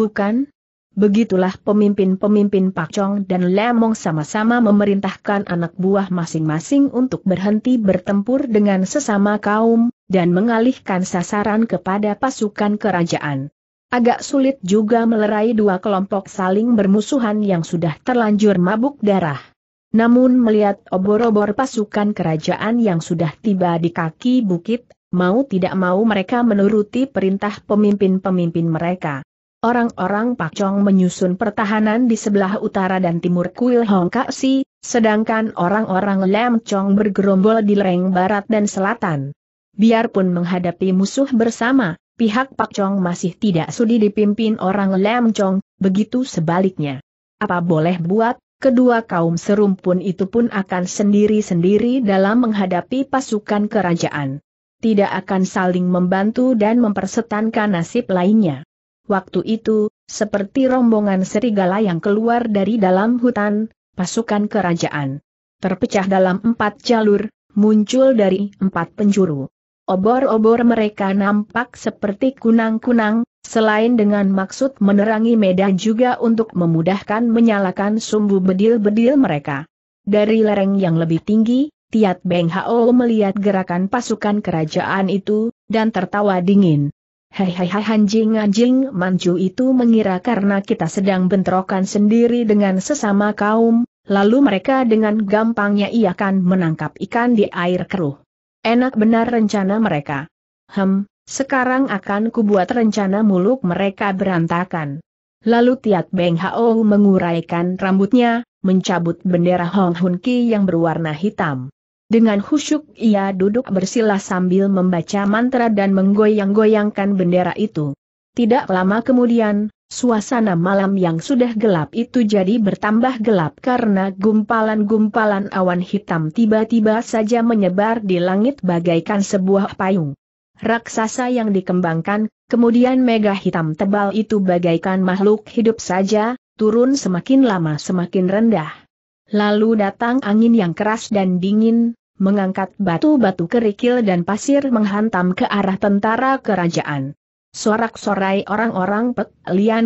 Begitulah pemimpin-pemimpin Pak Chong dan Lemong sama-sama memerintahkan anak buah masing-masing untuk berhenti bertempur dengan sesama kaum, dan mengalihkan sasaran kepada pasukan kerajaan. Agak sulit juga melerai dua kelompok saling bermusuhan yang sudah terlanjur mabuk darah. Namun melihat obor-obor pasukan kerajaan yang sudah tiba di kaki bukit, mau tidak mau mereka menuruti perintah pemimpin-pemimpin mereka. Orang-orang Pak Chong menyusun pertahanan di sebelah utara dan timur Kuil Hong Si, sedangkan orang-orang Lam Chong bergerombol di lereng barat dan selatan. Biarpun menghadapi musuh bersama, pihak Pak Chong masih tidak sudi dipimpin orang Lam Chong, begitu sebaliknya. Apa boleh buat, kedua kaum serumpun itu pun akan sendiri-sendiri dalam menghadapi pasukan kerajaan. Tidak akan saling membantu dan mempersetankan nasib lainnya. Waktu itu, seperti rombongan serigala yang keluar dari dalam hutan, pasukan kerajaan terpecah dalam empat jalur, muncul dari empat penjuru. Obor-obor mereka nampak seperti kunang-kunang, selain dengan maksud menerangi medan juga untuk memudahkan menyalakan sumbu bedil-bedil mereka. Dari lereng yang lebih tinggi, Tiat Beng Hao melihat gerakan pasukan kerajaan itu, dan tertawa dingin. Hei, hei, hai anjing-anjing mancu itu mengira karena kita sedang bentrokan sendiri dengan sesama kaum, lalu mereka dengan gampangnya ia akan menangkap ikan di air keruh. Enak benar rencana mereka. Hem, sekarang akan kubuat rencana muluk mereka berantakan. Lalu Tiat Beng Hao menguraikan rambutnya, mencabut bendera Hong Hun Ki yang berwarna hitam. Dengan khusyuk ia duduk bersila sambil membaca mantra dan menggoyang-goyangkan bendera itu. Tidak lama kemudian, suasana malam yang sudah gelap itu jadi bertambah gelap karena gumpalan-gumpalan awan hitam tiba-tiba saja menyebar di langit bagaikan sebuah payung. Raksasa yang dikembangkan, kemudian mega hitam tebal itu bagaikan makhluk hidup saja, turun semakin lama semakin rendah. Lalu datang angin yang keras dan dingin, mengangkat batu-batu kerikil dan pasir menghantam ke arah tentara kerajaan. Sorak-sorai orang-orang Pek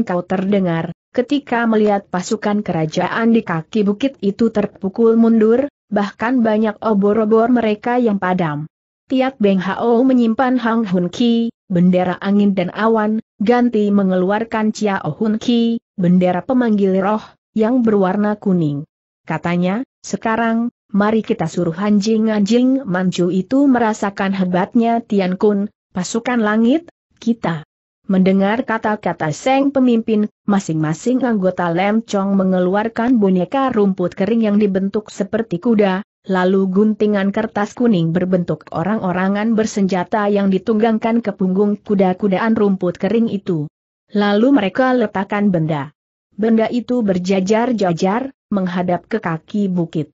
kau terdengar, ketika melihat pasukan kerajaan di kaki bukit itu terpukul mundur, bahkan banyak obor-obor mereka yang padam. Tiat Beng Hao menyimpan Hang Hun Ki, bendera angin dan awan, ganti mengeluarkan Chia Hun Ki, bendera pemanggil roh, yang berwarna kuning katanya, sekarang, mari kita suruh anjing-anjing mancu itu merasakan hebatnya Tian Kun, pasukan langit, kita. Mendengar kata-kata Seng pemimpin, masing-masing anggota Lem Chong mengeluarkan boneka rumput kering yang dibentuk seperti kuda, lalu guntingan kertas kuning berbentuk orang-orangan bersenjata yang ditunggangkan ke punggung kuda-kudaan rumput kering itu. Lalu mereka letakkan benda. Benda itu berjajar-jajar, menghadap ke kaki bukit.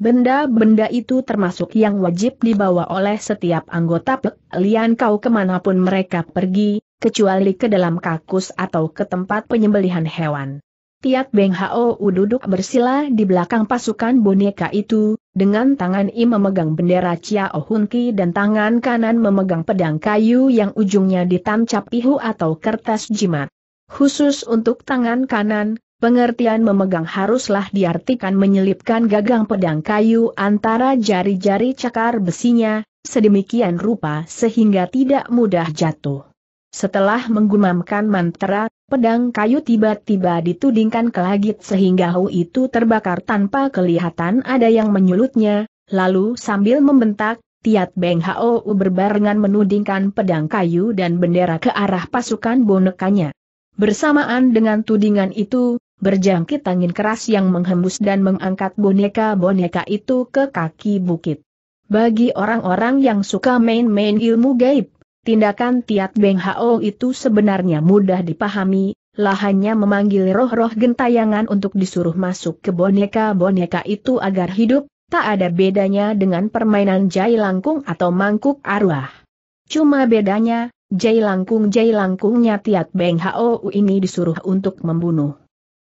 Benda-benda itu termasuk yang wajib dibawa oleh setiap anggota Lian kau kemanapun mereka pergi, kecuali ke dalam kakus atau ke tempat penyembelihan hewan. Tiat Beng Hao duduk bersila di belakang pasukan boneka itu, dengan tangan I memegang bendera Chiao Hun dan tangan kanan memegang pedang kayu yang ujungnya ditancap pihu atau kertas jimat. Khusus untuk tangan kanan, Pengertian memegang haruslah diartikan menyelipkan gagang pedang kayu antara jari-jari cakar besinya, sedemikian rupa sehingga tidak mudah jatuh. Setelah menggumamkan mantra, pedang kayu tiba-tiba ditudingkan ke langit sehingga hau itu terbakar tanpa kelihatan ada yang menyulutnya, lalu sambil membentak, Tiat Beng Hao berbarengan menudingkan pedang kayu dan bendera ke arah pasukan bonekanya. Bersamaan dengan tudingan itu, berjangkit angin keras yang menghembus dan mengangkat boneka-boneka itu ke kaki bukit. Bagi orang-orang yang suka main-main ilmu gaib, tindakan Tiat Beng Hao itu sebenarnya mudah dipahami, lahannya memanggil roh-roh gentayangan untuk disuruh masuk ke boneka-boneka itu agar hidup, tak ada bedanya dengan permainan jai langkung atau mangkuk arwah. Cuma bedanya, jai langkung-jai langkungnya Tiat Beng Hao ini disuruh untuk membunuh.